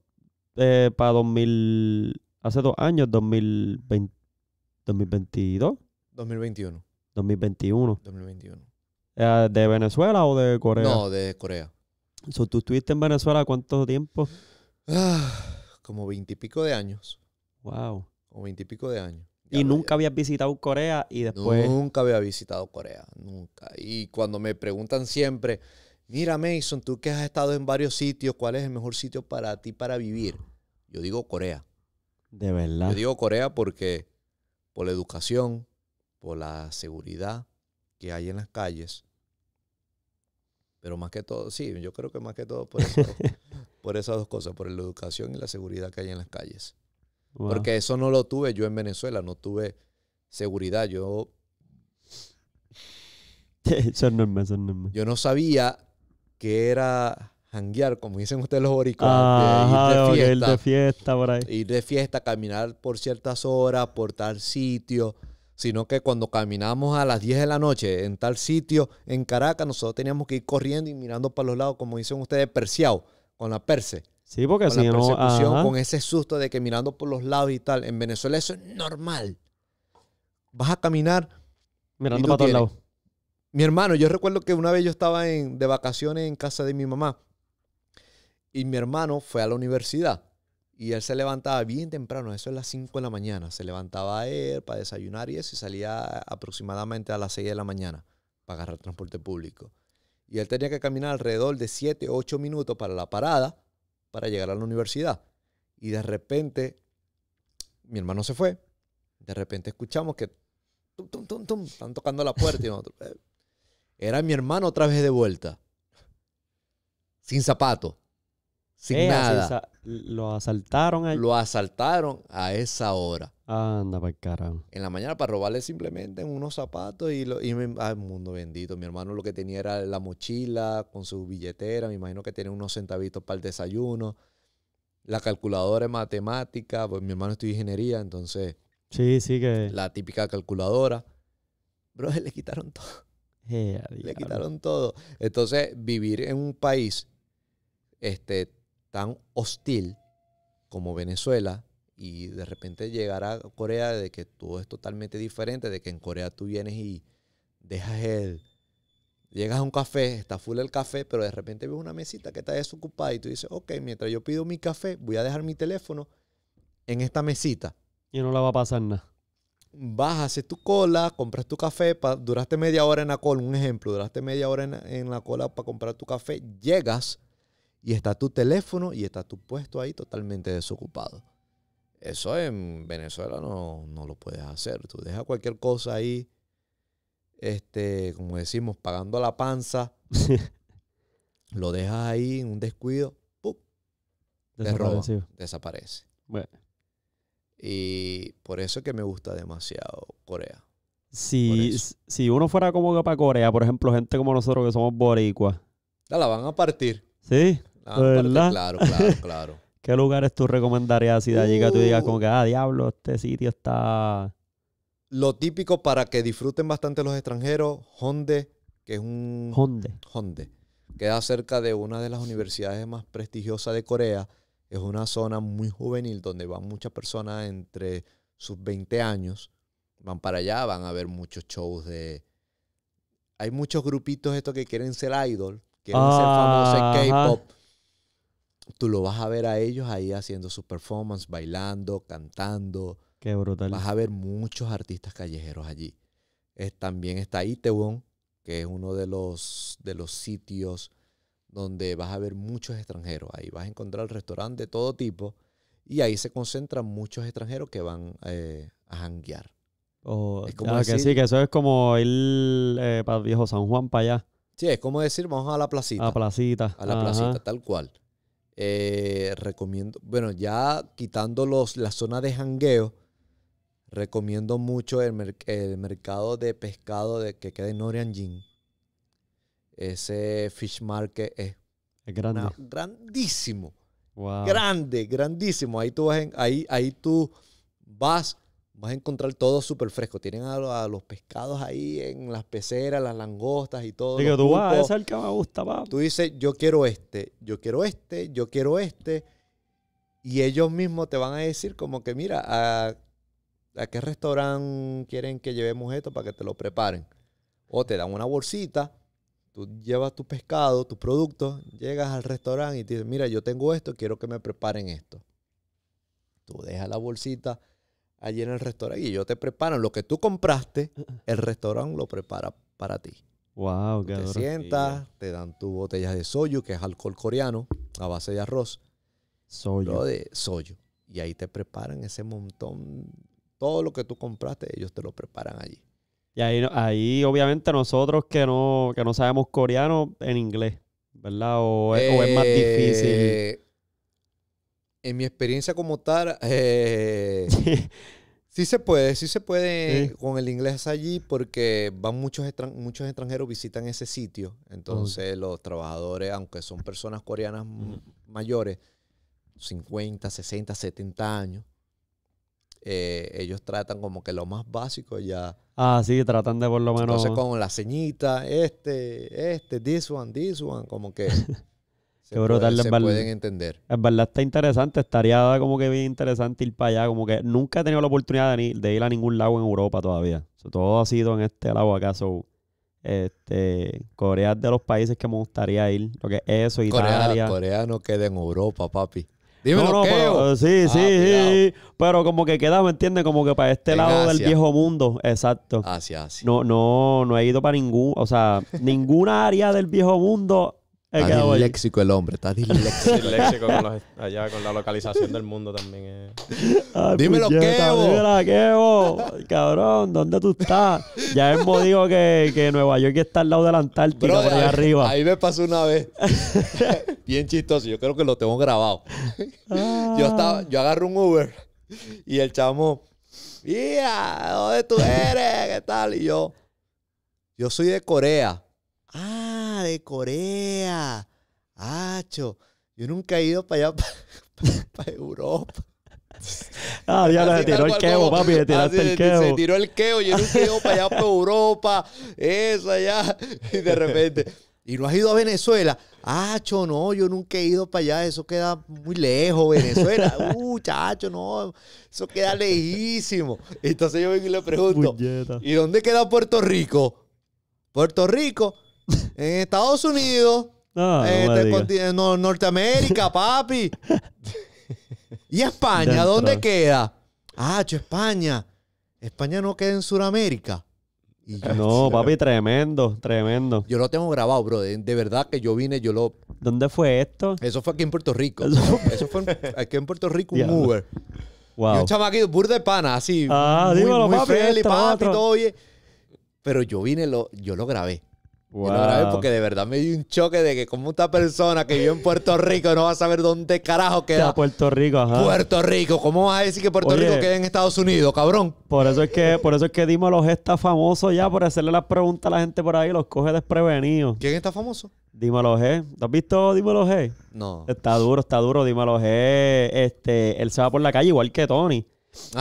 Speaker 1: eh, para 2000, hace dos años, 2020, 2022.
Speaker 2: 2021.
Speaker 1: 2021. 2021. ¿De Venezuela o de Corea? No, de Corea. ¿Tú estuviste en Venezuela cuánto tiempo? Ah,
Speaker 2: como veintipico de años. Wow. Como veintipico de años. y nunca habías visitado Corea y después. Nunca había visitado Corea, nunca. Y cuando me preguntan siempre, mira Mason, tú que has estado en varios sitios, ¿cuál es el mejor sitio para ti para vivir? Yo digo Corea. De verdad. Yo digo Corea porque por la educación, por la seguridad que hay en las calles, pero más que todo, sí, yo creo que más que todo por, por esas dos cosas, por la educación y la seguridad que hay en las calles. Porque eso no lo tuve yo en Venezuela, no tuve seguridad. Yo. Yo no sabía que era hanguear, como dicen ustedes los boricuas. ir, de fiesta, ir de
Speaker 1: fiesta por ahí.
Speaker 2: Ir de fiesta, caminar por ciertas horas, por tal sitio sino que cuando caminamos a las 10 de la noche en tal sitio, en Caracas, nosotros teníamos que ir corriendo y mirando para los lados, como dicen ustedes, perseado, con la perse. Sí, porque con si la persecución, con ese susto de que mirando por los lados y tal. En Venezuela eso es normal. Vas a caminar. Mirando para todos lados. Mi hermano, yo recuerdo que una vez yo estaba en, de vacaciones en casa de mi mamá y mi hermano fue a la universidad. Y él se levantaba bien temprano, eso es las 5 de la mañana. Se levantaba a él para desayunar y eso, y salía aproximadamente a las 6 de la mañana para agarrar transporte público. Y él tenía que caminar alrededor de 7, 8 minutos para la parada para llegar a la universidad. Y de repente, mi hermano se fue. De repente escuchamos que tum, tum, tum, tum están tocando la puerta. Eh, era mi hermano otra vez de vuelta. Sin zapato sin eh, nada. lo asaltaron. A... Lo asaltaron a esa hora. Anda, para carajo. En la mañana para robarle simplemente unos zapatos y, lo, y mundo bendito. Mi hermano lo que tenía era la mochila con su billetera. Me imagino que tiene unos centavitos para el desayuno. La calculadora es matemática. Pues mi hermano estudia ingeniería, entonces. Sí, sí que. La típica calculadora. Bro, le quitaron todo. Eh, le quitaron todo. Entonces, vivir en un país este, tan hostil como Venezuela y de repente llegar a Corea de que todo es totalmente diferente, de que en Corea tú vienes y dejas el... Llegas a un café, está full el café, pero de repente ves una mesita que está desocupada y tú dices, ok, mientras yo pido mi café, voy a dejar mi teléfono en esta mesita. Y no la va a pasar nada vas, haces tu cola, compras tu café, duraste media hora en la cola, un ejemplo, duraste media hora en la cola para comprar tu café, llegas, y está tu teléfono y está tu puesto ahí totalmente desocupado. Eso en Venezuela no, lo puedes hacer. Tú dejas cualquier cosa ahí, este, como decimos, pagando la panza. lo dejas ahí en un descuido, ¡pum! Desaparece. desaparece. Bueno. Y por eso es que me gusta demasiado Corea.
Speaker 1: Si, uno fuera como para Corea, por ejemplo, gente como nosotros que somos boricuas.
Speaker 2: La van a partir.
Speaker 1: Sí. Ah, claro, claro, claro. ¿Qué lugares tú recomendarías si de allí que tú digas como que, ah, diablo, este sitio está...
Speaker 2: Lo típico para que disfruten bastante los extranjeros, Honde, que es un... Honde. Honde. Queda cerca de una de las universidades más prestigiosas de Corea. Es una zona muy juvenil donde van muchas personas entre sus 20 años. Van para allá, van a ver muchos shows de... Hay muchos grupitos estos que quieren ser idol, quieren ser famosos en K-pop tú lo vas a ver a ellos ahí haciendo su performance, bailando, cantando. Qué brutal. Vas a ver muchos artistas callejeros allí. también está Itaewon, que es uno de los, de los sitios donde vas a ver muchos extranjeros. Ahí vas a encontrar restaurantes de todo tipo y ahí se concentran muchos extranjeros que van eh, a janguear.
Speaker 1: Oh, o que sí, que eso es como ir eh, para Viejo San Juan para allá.
Speaker 2: Sí, es como decir, vamos a la placita. A la
Speaker 1: placita. A la placita,
Speaker 2: tal cual. Eh, recomiendo, bueno, ya quitando los, la zona de jangueo, recomiendo mucho el, el mercado de pescado de, que queda en Noryangjin. Ese fish market es, grande. grandísimo. Grande, grandísimo. Ahí tú, ahí tú vas vas a encontrar todo súper fresco. Tienen a, los pescados ahí en las peceras, las langostas y todo. Digo, tú es el que me gusta, papá. Tú dices, yo quiero este, yo quiero este, yo quiero este. Y ellos mismos te van a decir como que, mira, a, a qué restaurante quieren que llevemos esto para que te lo preparen. O te dan una bolsita, tú llevas tu pescado, tus productos, llegas al restaurante y te dicen, mira, yo tengo esto, quiero que me preparen esto. Tú dejas la bolsita allí en el restaurante. Y yo te preparan lo que tú compraste, uh, uh. el restaurante lo prepara para ti. Wow, Te sientas, te dan tus botellas de soyu, que es alcohol coreano, a base de arroz. Soyu. de soyu. Y ahí te preparan ese montón. Todo lo que tú compraste, ellos te lo preparan allí.
Speaker 1: Y ahí, ahí obviamente nosotros que no, que no sabemos coreano, en inglés, ¿verdad? o es más difícil eh,
Speaker 2: en mi experiencia como tal, eh, sí se puede, sí se puede con el inglés allí porque van muchos, muchos extranjeros visitan ese sitio. Entonces los trabajadores, aunque son personas coreanas mayores, 50, 60, 70 años, eh, ellos tratan como que lo más básico ya.
Speaker 1: Ah, sí, tratan de por lo menos. Entonces con la
Speaker 2: ceñita, este, este, this one, this one, como que Se, pueden entender.
Speaker 1: En verdad, está interesante. Estaría como que bien interesante ir para allá. Como que nunca he tenido la oportunidad de, ir a ningún lago en Europa todavía. todo ha sido en este lago acaso. Este, Corea es de los países que me gustaría ir. Lo que es eso, Italia. Corea,
Speaker 2: Corea no queda en Europa, papi. Dime pero, eh, ah,
Speaker 1: sí, sí, sí, Pero como que queda, ¿me entiendes? Como que para este lado del viejo mundo. Exacto. Así, así. No, no, no he ido para ningún, o sea, ninguna área del viejo mundo Está disléxico el hombre, está disléxico. disléxico con allá con la localización del mundo también. Eh. Ay, dímelo, Kevo. Dímelo, Cabrón, ¿dónde tú estás? Ya hemos dicho que, que Nueva York está al lado de la por arriba.
Speaker 2: Ahí me pasó una vez. Bien chistoso, yo creo que lo tengo grabado. Yo, ah. estaba, yo agarro un Uber y el chamo, ¡Mira! ¿Dónde tú eres? ¿Qué tal? Y yo, yo soy de Corea. Ah, de Corea. ¡Acho! yo nunca he ido para allá, para, Europa. Ah, ya le tiró el queo, papi, le tiraste el queo. Se tiró el queo, yo nunca he ido para allá, para Europa, eso allá. Y de repente, ¿y no has ido a Venezuela? ¡Acho, no, yo nunca he ido para allá, eso queda muy lejos, Venezuela. Uh, chacho, no, eso queda lejísimo. Entonces yo vengo y le pregunto, ¿y dónde queda Puerto Rico? Puerto Rico en Estados Unidos, este, Norteamérica, papi. ¿Y España? ¿Dónde queda? Ah, España. España no queda en Sudamérica. no, papi, tremendo, tremendo. Yo lo tengo grabado, bro. De, verdad que yo vine, yo lo. ¿Dónde fue esto? Eso fue aquí en Puerto Rico. Eso fue aquí en Puerto Rico, un Uber. Wow. un chamaquito, burda de pana, así. Ah, muy, dímelo, papi, papi, oye. Pero yo vine, lo, yo lo grabé. Bueno, Y porque de verdad me dio un choque de que como esta persona que vive en Puerto Rico no va a saber dónde carajo queda.
Speaker 1: Puerto Rico, ajá. Puerto
Speaker 2: Rico. ¿Cómo vas a decir que Puerto Rico queda
Speaker 1: en Estados Unidos, cabrón? Por eso es que, por eso es que dimos los está ya, por hacerle las preguntas a la gente por ahí, los coge desprevenidos. ¿Quién está famoso? Dímelo G. ¿Lo has visto Dímelo G? No. Está duro, está duro, Dímelo G. Este, él se va por la calle igual que Tony.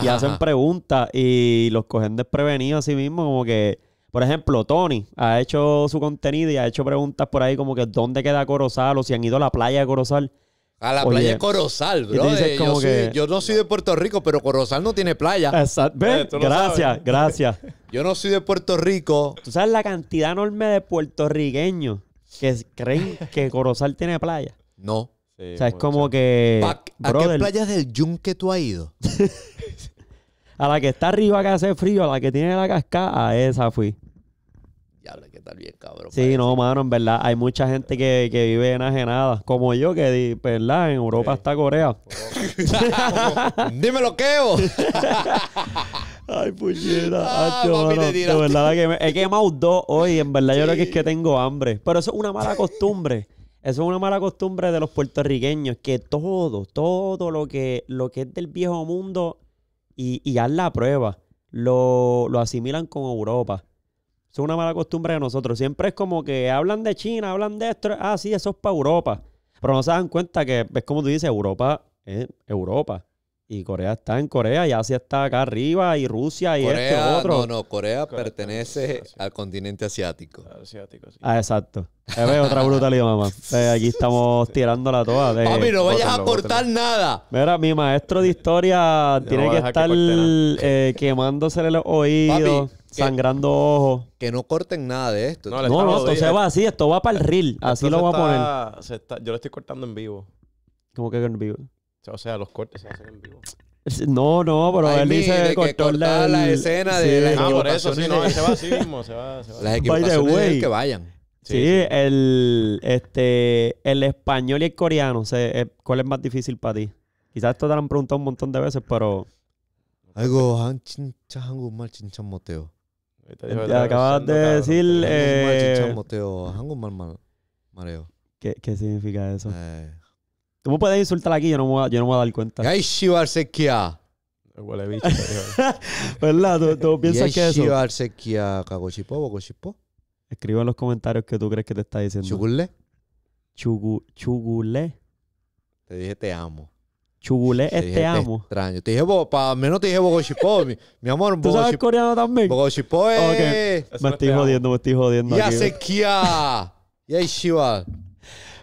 Speaker 1: Y hacen preguntas y los cogen desprevenidos a sí mismo, como que por ejemplo, Tony ha hecho su contenido y ha hecho preguntas por ahí como que dónde queda Corozal o si han ido a la playa de Corozal. A la playa de Corozal, bro. yo, que... yo,
Speaker 2: no soy de Puerto Rico, pero Corozal no tiene playa. Exacto. gracias, gracias. yo no soy de Puerto Rico. Tú sabes la cantidad enorme de puertorriqueños que creen que
Speaker 1: Corozal tiene playa. No. o sea, es como que. ¿A, qué playas del Yunque tú has ido? A la que está arriba que hace frío, a la que tiene la cascada, a esa fui.
Speaker 2: Ya, que tal bien, cabrón.
Speaker 1: Sí, no, mano, en verdad. Hay mucha gente que, que vive enajenada. Como yo, que, pues, ¿verdad? En Europa está Corea.
Speaker 2: Dímelo, lo Ay, puñeta. Ah, no, de verdad
Speaker 1: que me, he quemado dos hoy. En verdad, yo creo que es que tengo hambre. Pero eso es una mala costumbre. Eso es una mala costumbre de los puertorriqueños. Que todo, todo lo que, lo que es del viejo mundo y, y haz la prueba. Lo, lo asimilan con Europa. Es una mala costumbre de nosotros. Siempre es como que hablan de China, hablan de esto. Ah, sí, eso es para Europa. Pero no se dan cuenta que es como tú dices, Europa eh, Europa. Y Corea está en Corea y Asia está acá arriba y Rusia y esto este otro. No,
Speaker 2: no, Corea, pertenece al continente asiático. Asiático,
Speaker 1: sí. Ah, exacto. Es otra brutalidad, mamá. aquí estamos tirándola toda. De, Papi, no vayas a cortar nada. Mira, mi maestro de historia tiene que estar eh, quemándosele los oídos. sangrando ojos.
Speaker 2: Que no corten nada de esto. No, no, esto se va
Speaker 1: así, esto va para el reel. Así lo voy a
Speaker 2: poner. yo lo estoy cortando en vivo.
Speaker 1: ¿Cómo que en vivo?
Speaker 2: O sea, los cortes se hacen en vivo.
Speaker 1: No, no, pero él dice cortó la, la escena de la Ah, por eso, sí, no, se va así mismo, se va, se va. Las equivocaciones de que vayan. Sí, el este el español y el coreano, eh, ¿cuál es más difícil para ti? Quizás esto te lo han preguntado un montón de veces,
Speaker 2: pero algo han chincha 한국 mal chincha moteo. Acabas de decir eh, mal chincha moteo, mal mareo. ¿Qué,
Speaker 1: ¿Qué significa eso? Eh. Tú puedes insultar aquí, yo no me voy a, yo no voy a dar cuenta. Huele bicho. ¿Verdad? ¿Tú, piensas que eso? cago
Speaker 2: Arsequia, ¿Cagoshipo? ¿Bogoshipo?
Speaker 1: Escribe en los comentarios que tú crees que te está diciendo. Chugule. chugule.
Speaker 2: Te dije te amo.
Speaker 1: Chugule te es te amo. Extraño.
Speaker 2: Te dije, para menos te dije bogoshipo, mi, mi, amor, ¿Tú sabes coreano también? Bogoshipo eh. es... Okay. Me estoy jodiendo, me estoy jodiendo. Yasekia. Yeshiva.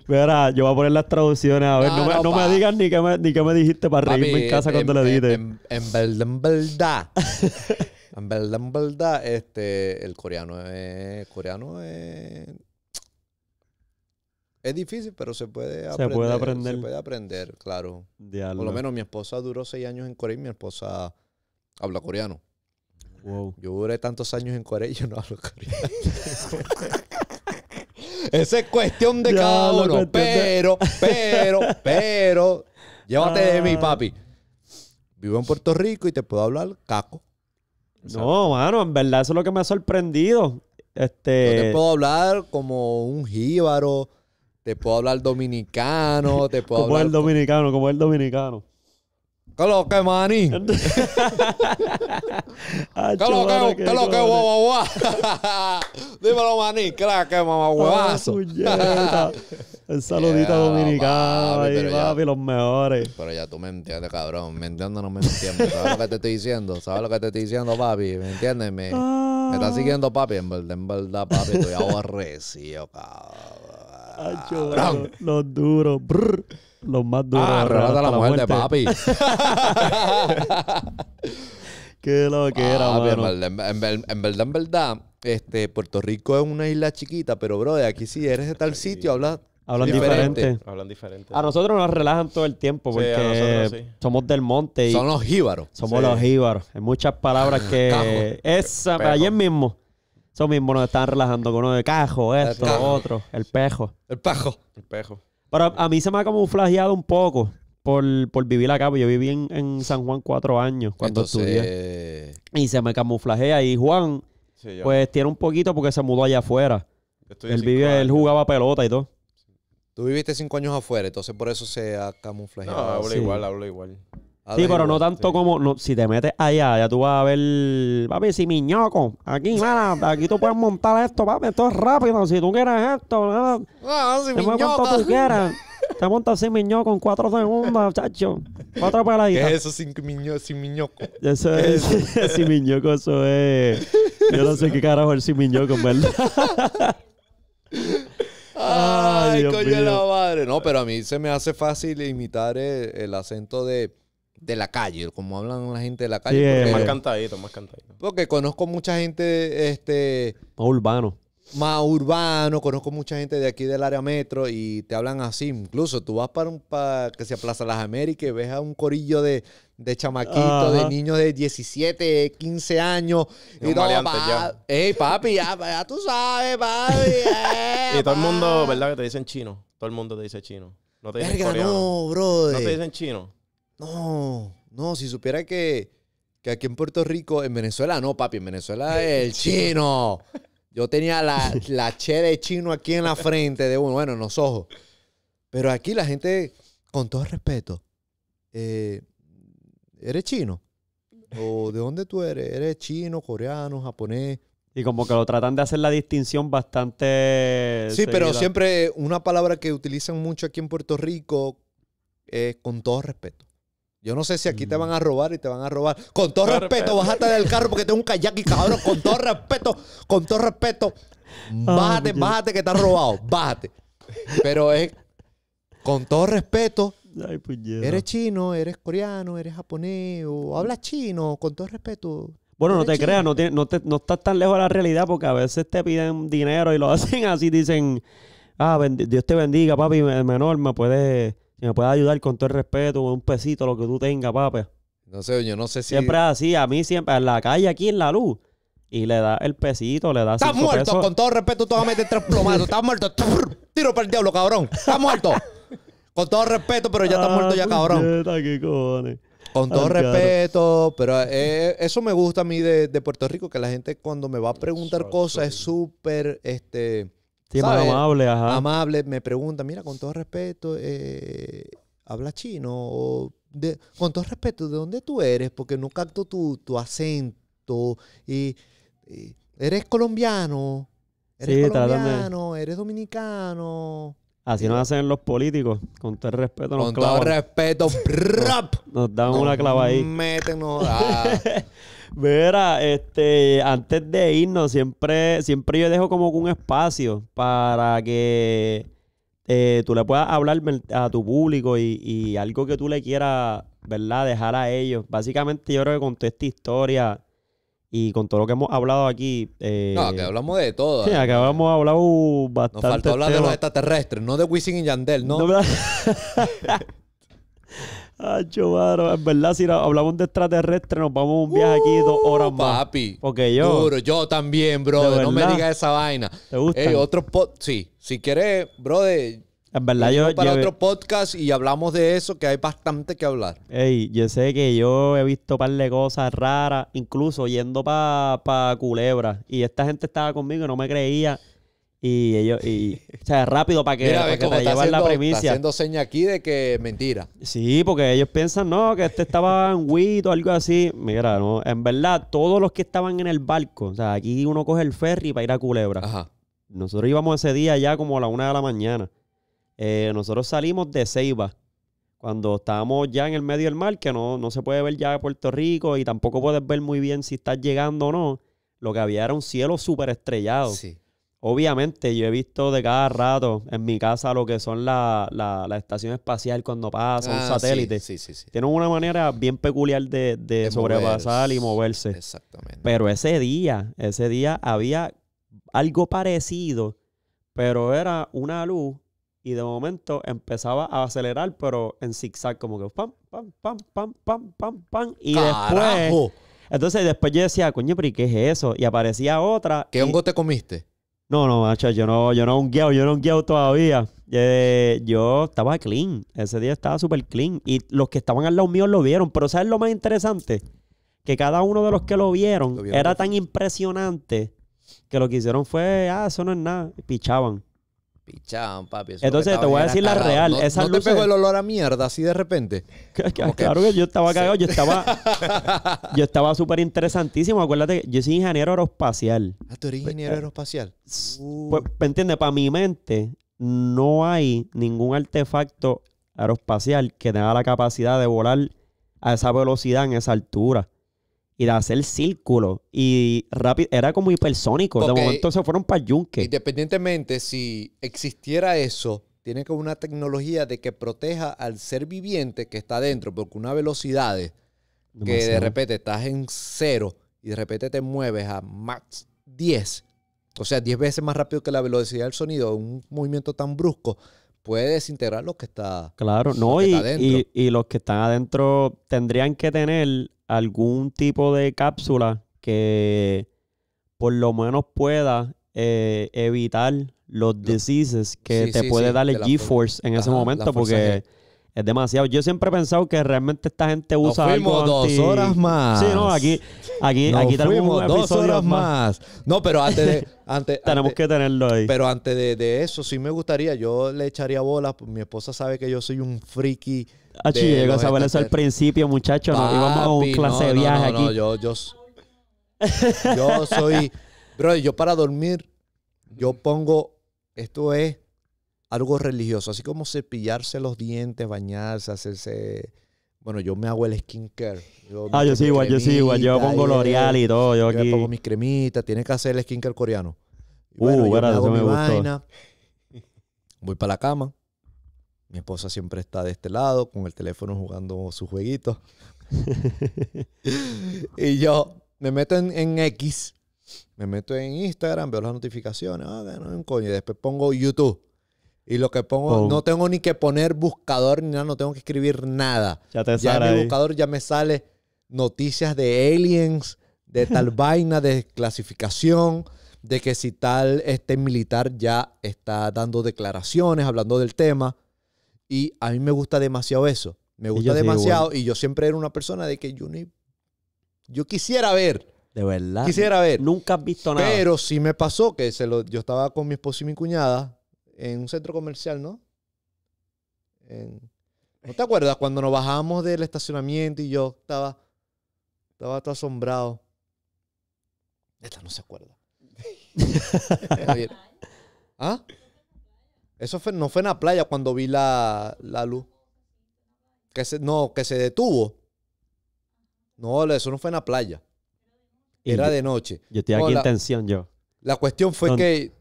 Speaker 1: Verá, yo voy a poner las traducciones. A ver, no, me, no, me, digas ni qué me, ni me dijiste para reírme en casa cuando le dijiste.
Speaker 2: En, verdad, en verdad. en este, el coreano es. Coreano es. Es difícil, pero se puede aprender. Se puede aprender. Se puede aprender, claro. Por lo menos mi esposa duró seis años en Corea y mi esposa habla coreano. Wow. Yo duré tantos años en Corea y yo no hablo coreano. Esa es cuestión de cabrón, Pero, pero, pero, llévate de mí, ah. papi. Vivo en Puerto Rico y te puedo hablar caco. no, mano, en verdad eso es lo que me ha
Speaker 1: sorprendido.
Speaker 2: Este... Yo te puedo hablar como un jíbaro, te puedo hablar dominicano, te puedo como el dominicano, como el dominicano lo que, maní? ¿Qué lo que, lo que, guau, guau, Dímelo, maní, ¿qué la que, mamá, ah, El saludito dominicano papi, papi, los mejores. Pero ya tú me entiendes, cabrón. ¿Me entiendes o no me entiendes? ¿Sabes lo que te estoy diciendo? ¿Sabes lo que te estoy diciendo, papi? ¿Me entiendes? Me, está me ah. estás siguiendo, papi. En verdad, en verdad, papi, estoy aborrecido, cabrón. Ay,
Speaker 1: Los, duros los más duros. Ah, relata la, mujer de papi.
Speaker 2: Qué lo que era, En, verdad, en verdad, este, Puerto Rico es una isla chiquita, pero, bro, de aquí sí eres de tal sitio, Hablan diferente. Hablan diferente.
Speaker 1: A nosotros nos relajan todo el tiempo porque somos del monte. Y Son los jíbaros. Somos los jíbaros. Hay muchas palabras ah, que... esa, ayer mismo. Eso mismo nos están relajando con uno de cajo, esto, otro, el pejo. El pejo. El pejo. Pero a mí se me ha camuflajeado un poco por, vivir acá, yo viví en, San Juan cuatro años cuando estudié. Y se me camuflajea. Y Juan, pues tiene un poquito porque se mudó allá afuera. Él, él jugaba pelota y todo.
Speaker 2: Tú viviste cinco años afuera, entonces por eso se ha camuflajeado. No, habla igual, hablo igual. Sí, pero no
Speaker 1: tanto como no, si te metes allá, ya tú vas a ver, papi, si miñoco, aquí, mira... aquí tú puedes montar esto, papi, esto es rápido, si tú quieres esto, no
Speaker 2: ah, si te cuanto tú quieras.
Speaker 1: Te montas sin miñoco en cuatro segundos, chacho. Cuatro peladitas. ¿Qué es eso sin, miñoco? Eso es, sin miñoco, eso es. Yo no sé qué carajo es sin miñoco, en verdad. Ay, coño la
Speaker 2: madre. No, pero a mí se me hace fácil imitar el acento de de la calle, como hablan la gente de la calle. porque, eh, más cantadito, más cantadito. Porque conozco mucha gente, este... Más urbano. Más urbano, conozco mucha gente de aquí del área metro y te hablan así. Incluso tú vas para, un, para que se Plaza Las Américas ves a un corillo de, de chamaquitos, de niños de 17, 15 años. Y, todo, Ey, papi, ya, tú sabes, papi.
Speaker 1: Eh, y todo el mundo, ¿verdad? Que te dicen chino. Todo el mundo
Speaker 2: te dice chino. No te dicen bro. No te dicen chino. No, no, si supiera que, aquí en Puerto Rico, en Venezuela, no, papi, en Venezuela es el chino. Yo tenía la, la che de chino aquí en la frente de uno, bueno, en los ojos. Pero aquí la gente, con todo respeto, eh, ¿eres chino? ¿O de dónde tú eres? ¿Eres chino, coreano, japonés? Y como
Speaker 1: que lo tratan de hacer la distinción bastante. Sí, pero
Speaker 2: siempre una palabra que utilizan mucho aquí en Puerto Rico es con todo respeto. Yo no sé si aquí te van mm. a robar y te van a robar. Con todo respeto, bájate del carro porque tengo un kayak y cabrón. Con todo respeto, con todo respeto. Ah, bájate, bájate que te has robado. Bájate. Pero es, con todo respeto, Ay, eres chino, eres coreano, eres japonés o hablas chino, con todo respeto. Bueno, no te creas,
Speaker 1: no, no, estás tan lejos de la realidad porque a veces te piden dinero y lo hacen así, dicen, ah, Dios te bendiga, papi, menor, me puedes si me puedes ayudar con todo el respeto, un pesito, lo que tú tengas, papi. No sé, yo no sé si. Siempre así, a mí siempre, en la calle, aquí en la luz. Y le da el pesito, le da.
Speaker 2: Estás muerto, con todo respeto, tú vas a meter tres plomazos. Estás muerto, tiro para el diablo, cabrón. Estás muerto. Con todo respeto, pero ya estás muerto ya, ah, cabrón. Qué Con todo respeto, pero eh, eso me gusta a mí de, Puerto Rico, que la gente cuando me va a preguntar cosas es súper, este, Sí, amable, ajá. Amable, me pregunta, mira, con todo respeto, eh, ¿habla chino? con todo respeto, ¿de dónde tú eres? Porque no capto tu, tu acento. Y, ¿Eres colombiano?
Speaker 1: ¿Eres colombiano?
Speaker 2: ¿Eres dominicano?
Speaker 1: Así nos eh, hacen los políticos. Con todo respeto nos Con todo respeto, nos, nos dan una clava ahí. Métenos. Verá, este, antes de irnos, siempre, siempre yo dejo como un espacio para que eh, tú le puedas hablar a tu público y, algo que tú le quieras, ¿verdad? Dejar a ellos. Básicamente yo creo que con toda esta historia y con todo lo que hemos hablado aquí... Eh, no, que hablamos de todo. Sí, que ¿eh? hablamos hablado bastante. Nos faltó hablar de los extraterrestres,
Speaker 2: no de Wisin y Yandel, ¿no? no Ah, barba.
Speaker 1: En verdad, si hablamos de extraterrestre, nos vamos a un viaje
Speaker 2: aquí dos uh, horas más. Papi. Porque yo. Duro, yo también, brother. No me digas esa vaina. ¿Te gusta? Ey, eh, otro Sí, si quieres, brother. En verdad,
Speaker 1: yo. Para otro
Speaker 2: podcast y hablamos de eso, que hay bastante que hablar.
Speaker 1: Ey, yo sé que yo he visto un par de cosas raras, incluso yendo para pa Culebra. Y esta gente estaba conmigo y no me creía y ellos, y, o sea, rápido para que, para te llevan la primicia. Está haciendo
Speaker 2: seña aquí de que mentira.
Speaker 1: Sí, porque ellos piensan, no, que este estaba en o algo así. Mira, no, en verdad, todos los que estaban en el barco, o sea, aquí uno coge el ferry para ir a Culebra. Ajá. Nosotros íbamos ese día ya como a la una de la mañana. Eh, nosotros salimos de Ceiba cuando estábamos ya en el medio del mar, que no, no se puede ver ya Puerto Rico y tampoco puedes ver muy bien si estás llegando o no, lo que había era un cielo súper estrellado. Sí. Obviamente, yo he visto de cada rato en mi casa lo que son la, la, estación espacial cuando pasa satélites. un ah, satélite. Sí, Tienen una manera bien peculiar de, de, sobrepasar y moverse. Exactamente. Pero ese día, ese día había algo parecido, pero era una luz y de momento empezaba a acelerar, pero en zigzag, como que pam, pam, pam, pam, pam, pam, pam. Y después. Entonces, después yo decía, coño, pero ¿y qué es eso? Y aparecía otra. ¿Qué hongo
Speaker 2: te comiste?
Speaker 1: No, no, macho, yo no, yo no un guiao, yo no un guiao todavía. Eh, yo estaba clean. Ese día estaba súper clean. Y los que estaban al lado mío lo vieron. Pero ¿sabes lo más interesante? Que cada uno de los que lo vieron, lo vieron era tan impresionante que lo que hicieron fue, ah, eso no es nada. Pichaban.
Speaker 2: Entonces te voy a decir la real. No, Esas pegó el olor a
Speaker 1: mierda así
Speaker 2: de repente. claro que, yo estaba cagado, yo estaba.
Speaker 1: yo estaba súper interesantísimo. Acuérdate yo soy ingeniero aeroespacial.
Speaker 2: Ah, eres pues, ingeniero eh, aeroespacial. Uh. Pues,
Speaker 1: entiendes? Para mi mente, no hay ningún artefacto aeroespacial que te tenga la capacidad de volar a esa velocidad en esa altura y de hacer círculo. Y rápido, era como hipersónico. De momento se fueron para
Speaker 2: Independientemente, si existiera eso, tiene que una tecnología de que proteja al ser viviente que está adentro porque una velocidad
Speaker 1: que de repente
Speaker 2: estás en cero y de repente te mueves a max 10, o sea, 10 veces más rápido que la velocidad del sonido, un movimiento tan brusco, puede desintegrar los que está
Speaker 1: Claro, no, y, los que están adentro tendrían que tener algún tipo de cápsula que por lo menos pueda eh, evitar los diseases que te puede dar el G-Force en ese momento, porque es demasiado. Yo siempre he pensado que realmente esta gente usa Nos fuimos dos horas más. Sí, no, aquí, aquí, aquí tenemos dos horas más. No, pero antes de.
Speaker 2: tenemos que tenerlo ahí. Pero antes de, eso, sí me gustaría. Yo le echaría bola. Pues, mi esposa sabe que yo soy un friki. Ah, de a saber eso al principio,
Speaker 1: muchachos. Nos íbamos a un clase de viaje no, no, aquí.
Speaker 2: yo, yo, yo soy. Bro, yo para dormir, yo pongo. Esto es algo religioso, así como cepillarse los dientes, bañarse, hacerse... Bueno, yo me hago el skincare. care. ah, yo sí, igual, yo sí, igual. Yo pongo L'Oreal y todo. Yo, yo pongo mis cremitas. tiene que hacer el skincare coreano. bueno, uh, me vaina. Voy para la cama. Mi esposa siempre está de este lado, con el teléfono jugando su jueguito. y yo me meto en, X. Me meto en Instagram, veo las notificaciones. Ah, no, coño. Y después pongo YouTube. Y lo que pongo, no tengo ni que poner buscador ni nada, no tengo que escribir nada. Ya te En mi buscador ya me sale noticias de aliens, de tal vaina, de clasificación, de que si tal este militar ya está dando declaraciones, hablando del tema. Y a mí me gusta demasiado eso. Me gusta demasiado. Y yo siempre era una persona de que yo Yo quisiera ver. De verdad. Quisiera ver. Nunca has visto nada. Pero sí me pasó que se lo, yo estaba con mi esposo y mi cuñada en un centro comercial, ¿no? ¿No te acuerdas cuando nos bajamos del estacionamiento y yo estaba, estaba todo asombrado? Esta no se acuerda. ¿Ah? Eso no fue en la playa cuando vi la, luz. Que se, no, que se detuvo. No, eso no fue en la playa. Era de noche. Yo estoy aquí tensión yo. La cuestión fue que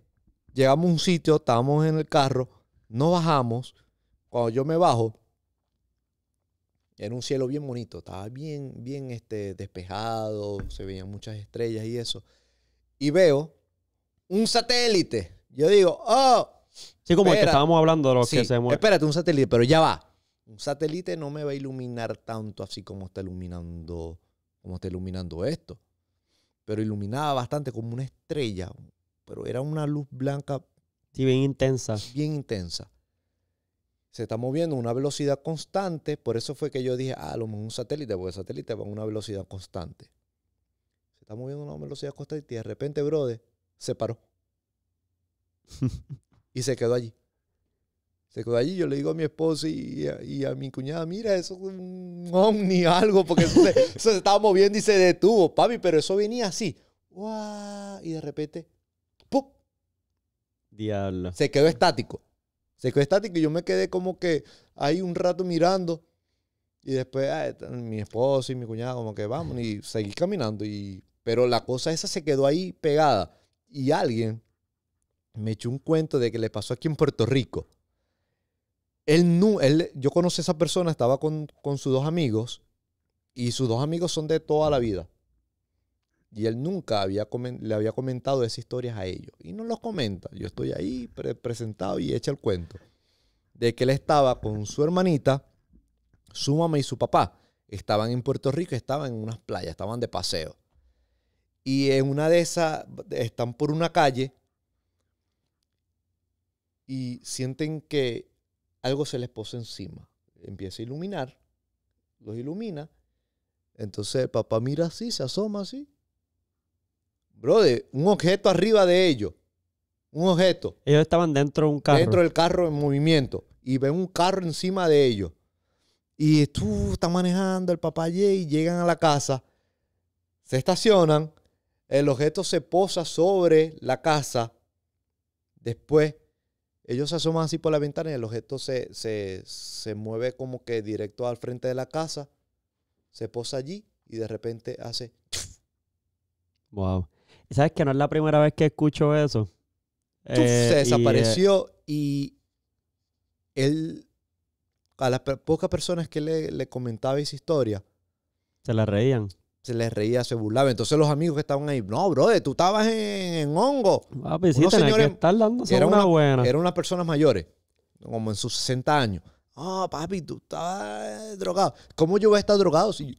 Speaker 2: llegamos a un sitio, estábamos en el carro, no bajamos. Cuando yo me bajo, era un cielo bien bonito, estaba bien, bien este, despejado, se veían muchas estrellas y eso. Y veo un satélite. Yo digo, oh. Sí, como el que estábamos hablando de los que se mueven. Espérate, un satélite, pero ya va. Un satélite no me va a iluminar tanto así como está iluminando, como está iluminando esto. Pero iluminaba bastante como una estrella, pero era una luz blanca. Sí, bien intensa. Bien intensa. Se está moviendo a una velocidad constante, por eso fue que yo dije, ah, a lo mejor un satélite, porque el satélite va a una velocidad constante. Se está moviendo a una velocidad constante y de repente, brother, se paró. y se quedó allí. Se quedó allí. Yo le digo a mi esposa y a, mi cuñada, mira, eso es un ovni algo, porque se, estaba moviendo y se detuvo, papi, pero eso venía así. ¡Wow! Y de repente se quedó estático. Se quedó estático y yo me quedé como que ahí un rato mirando. Y después ah, mi esposo y mi cuñada como que vamos y seguí caminando. Y, pero la cosa esa se quedó ahí pegada. Y alguien me echó un cuento de que le pasó aquí en Puerto Rico. yo conocí a esa persona, estaba con sus dos amigos y sus dos amigos son de toda la vida. Y él nunca había le había comentado esas historias a ellos. Y no los comenta. Yo estoy ahí presentado y echa el cuento. De que él estaba con su hermanita, su mamá y su papá. Estaban en Puerto Rico, estaban en unas playas, estaban de paseo. Y en una de esas, están por una calle y sienten que algo se les posa encima. Empieza a iluminar, los ilumina. Entonces el papá mira así, se asoma así brother, un objeto arriba de ellos. Un objeto. Ellos estaban dentro de un carro. Dentro del carro en movimiento. Y ven un carro encima de ellos. Y tú estás manejando el papá y llegan a la casa, se estacionan, el objeto se posa sobre la casa. Después, ellos se asoman así por la ventana y el objeto se, se mueve como que directo al frente de la casa, se posa allí y de repente hace.
Speaker 1: ¡Wow! Sabes que no es la primera vez que escucho eso. se eh, eh, desapareció
Speaker 2: y, él, a las pocas personas que le, le comentaba esa historia, se la reían se les reía, se burlaba. Entonces los amigos que estaban ahí, no, brother, tú estabas en, hongo. Papi, sí, señores, que era una, buena. Eran unas personas mayores, como en sus 60 años. oh, papi, tú estabas drogado. ¿Cómo yo voy a estar drogado si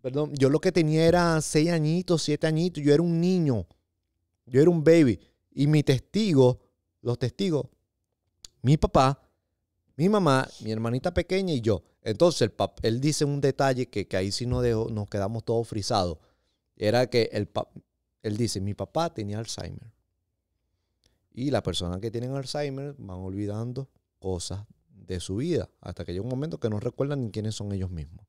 Speaker 2: Perdón, yo lo que tenía era seis añitos, siete añitos, yo era un niño, yo era un baby. Y mi testigo, los testigos, mi papá, mi mamá, mi hermanita pequeña y yo. Entonces el él dice un detalle que, ahí sí nos, nos quedamos todos frisados. Era que el él dice, mi papá tenía Alzheimer. Y las personas que tienen Alzheimer van olvidando cosas de su vida hasta que llega un momento que no recuerdan ni quiénes son ellos mismos.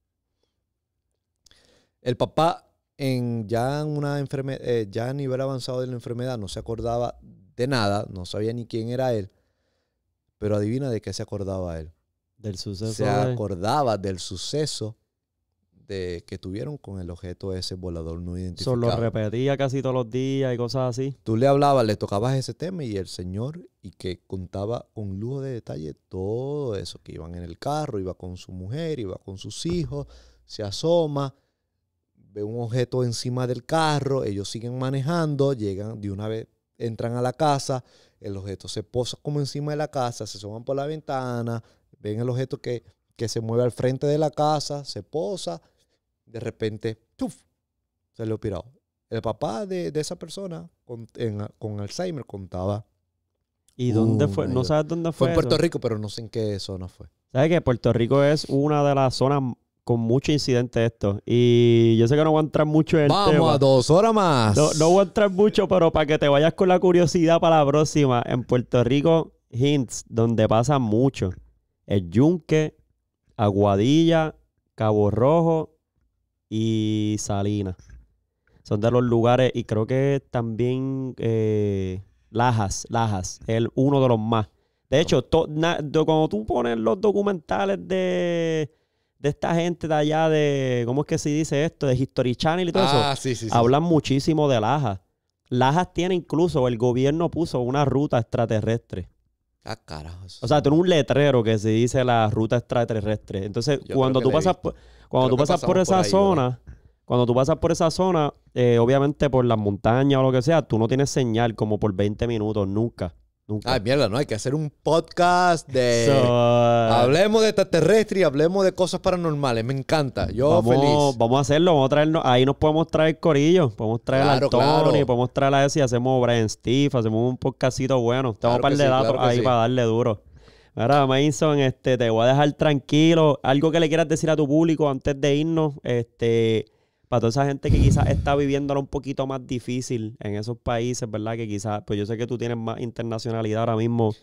Speaker 2: El papá, en, ya, en una enfermedad eh, ya a nivel avanzado de la enfermedad, no se acordaba de nada, no sabía ni quién era él. Pero adivina de qué se acordaba él. Del suceso. Se acordaba del suceso de, que tuvieron con el objeto ese volador no identificado. Solo
Speaker 1: repetía casi todos los días y cosas así.
Speaker 2: Tú le hablabas, le tocabas ese tema y el señor, y que contaba con lujo de detalle todo eso, que iban en el carro, iba con su mujer, iba con sus hijos, se asoma ve un objeto encima del carro, ellos siguen manejando, llegan de una vez, entran a la casa, el objeto se posa como encima de la casa, se suman por la ventana, ven el objeto que, que se mueve al frente de la casa, se posa, de repente, ¡chuf! se le pirado. El papá de, esa persona con, Alzheimer contaba. ¿Y dónde fue? No sabes dónde fue. Fue en Puerto Rico, pero no sé en qué zona fue.
Speaker 1: ¿Sabes que Puerto Rico es una de las zonas con mucho incidente esto. Y yo sé que no voy a entrar mucho en el Vamos a dos horas más. No, voy a entrar mucho, pero para que te vayas con la curiosidad para la próxima. En Puerto Rico, hints donde pasa mucho. El Yunque, Aguadilla, Cabo Rojo y Salinas. Son de los lugares, y creo que también eh, Lajas, Lajas, el uno de los más. De hecho, todo cuando tú pones los documentales de, de esta gente de allá de, ¿cómo es que se dice esto? De History Channel y todo eso. Ah, Hablan muchísimo de Lajas. Lajas tiene incluso, el gobierno puso una ruta extraterrestre. Ah, carajo. O sea, tiene un letrero que se dice la ruta extraterrestre. Entonces, cuando tú pasas, por, cuando tú pasas por esa zona, cuando tú pasas por esa zona, obviamente por las montañas o lo que sea, tú no tienes señal como por 20 minutos nunca.
Speaker 2: Ay, mierda, no, hay que hacer un podcast de... Uh,
Speaker 1: hablemos
Speaker 2: de extraterrestres y hablemos de cosas paranormales. Me encanta. Yo feliz.
Speaker 1: Vamos a hacerlo, vamos a traernos... Ahí nos podemos traer corillo. Podemos traer claro, al Tony, podemos traer a ese y hacemos Brian Steve, hacemos un podcastito bueno. Tengo un par de datos ahí para darle duro. Ahora, Mason, este, te voy a dejar tranquilo. Algo que le quieras decir a tu público antes de irnos, este para toda esa gente que quizás está viviéndolo un poquito más difícil en esos países, ¿verdad? Que quizás, pues yo sé que tú tienes más internacionalidad ahora mismo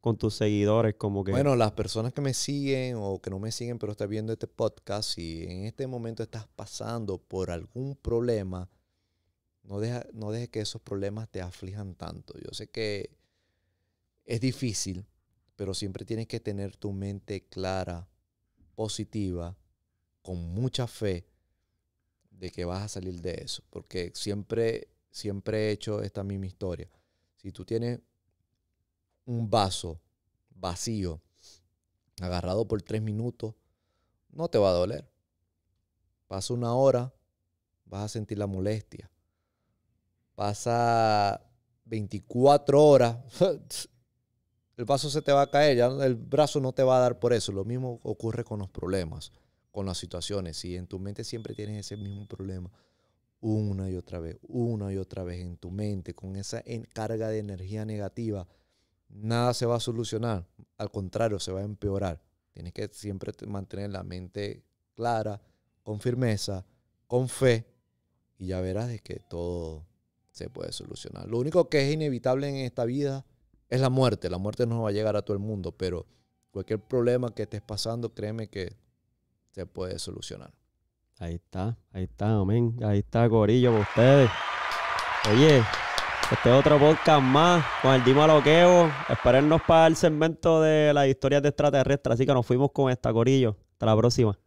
Speaker 1: con tus seguidores, como que... Bueno, las personas que
Speaker 2: me siguen o que no me siguen, pero están viendo este podcast, y en este momento estás pasando por algún problema, no dejes no que esos problemas te aflijan tanto. Yo sé que es difícil, pero siempre tienes que tener tu mente clara, positiva, con mucha fe de que vas a salir de eso, porque siempre, siempre he hecho esta misma historia. Si tú tienes un vaso vacío, agarrado por tres minutos, no te va a doler. Pasa una hora, vas a sentir la molestia. Pasa 24 horas, el vaso se te va a caer, ya el brazo no te va a dar por eso. Lo mismo ocurre con los problemas con las situaciones. Si en tu mente siempre tienes ese mismo problema, una y otra vez, una y otra vez en tu mente, con esa carga de energía negativa, nada se va a solucionar. Al contrario, se va a empeorar. Tienes que siempre mantener la mente clara, con firmeza, con fe, y ya verás de que todo se puede solucionar. Lo único que es inevitable en esta vida es la muerte. La muerte no va a llegar a todo el mundo, pero cualquier problema que estés pasando, créeme que se puede solucionar. Ahí está, ahí está,
Speaker 1: amén. Ahí está, Corillo, por ustedes. Oye, este otro podcast más con el Dima Loqueo. Esperarnos para el segmento de las historias de extraterrestres. Así que nos fuimos con esta, Corillo. Hasta la próxima.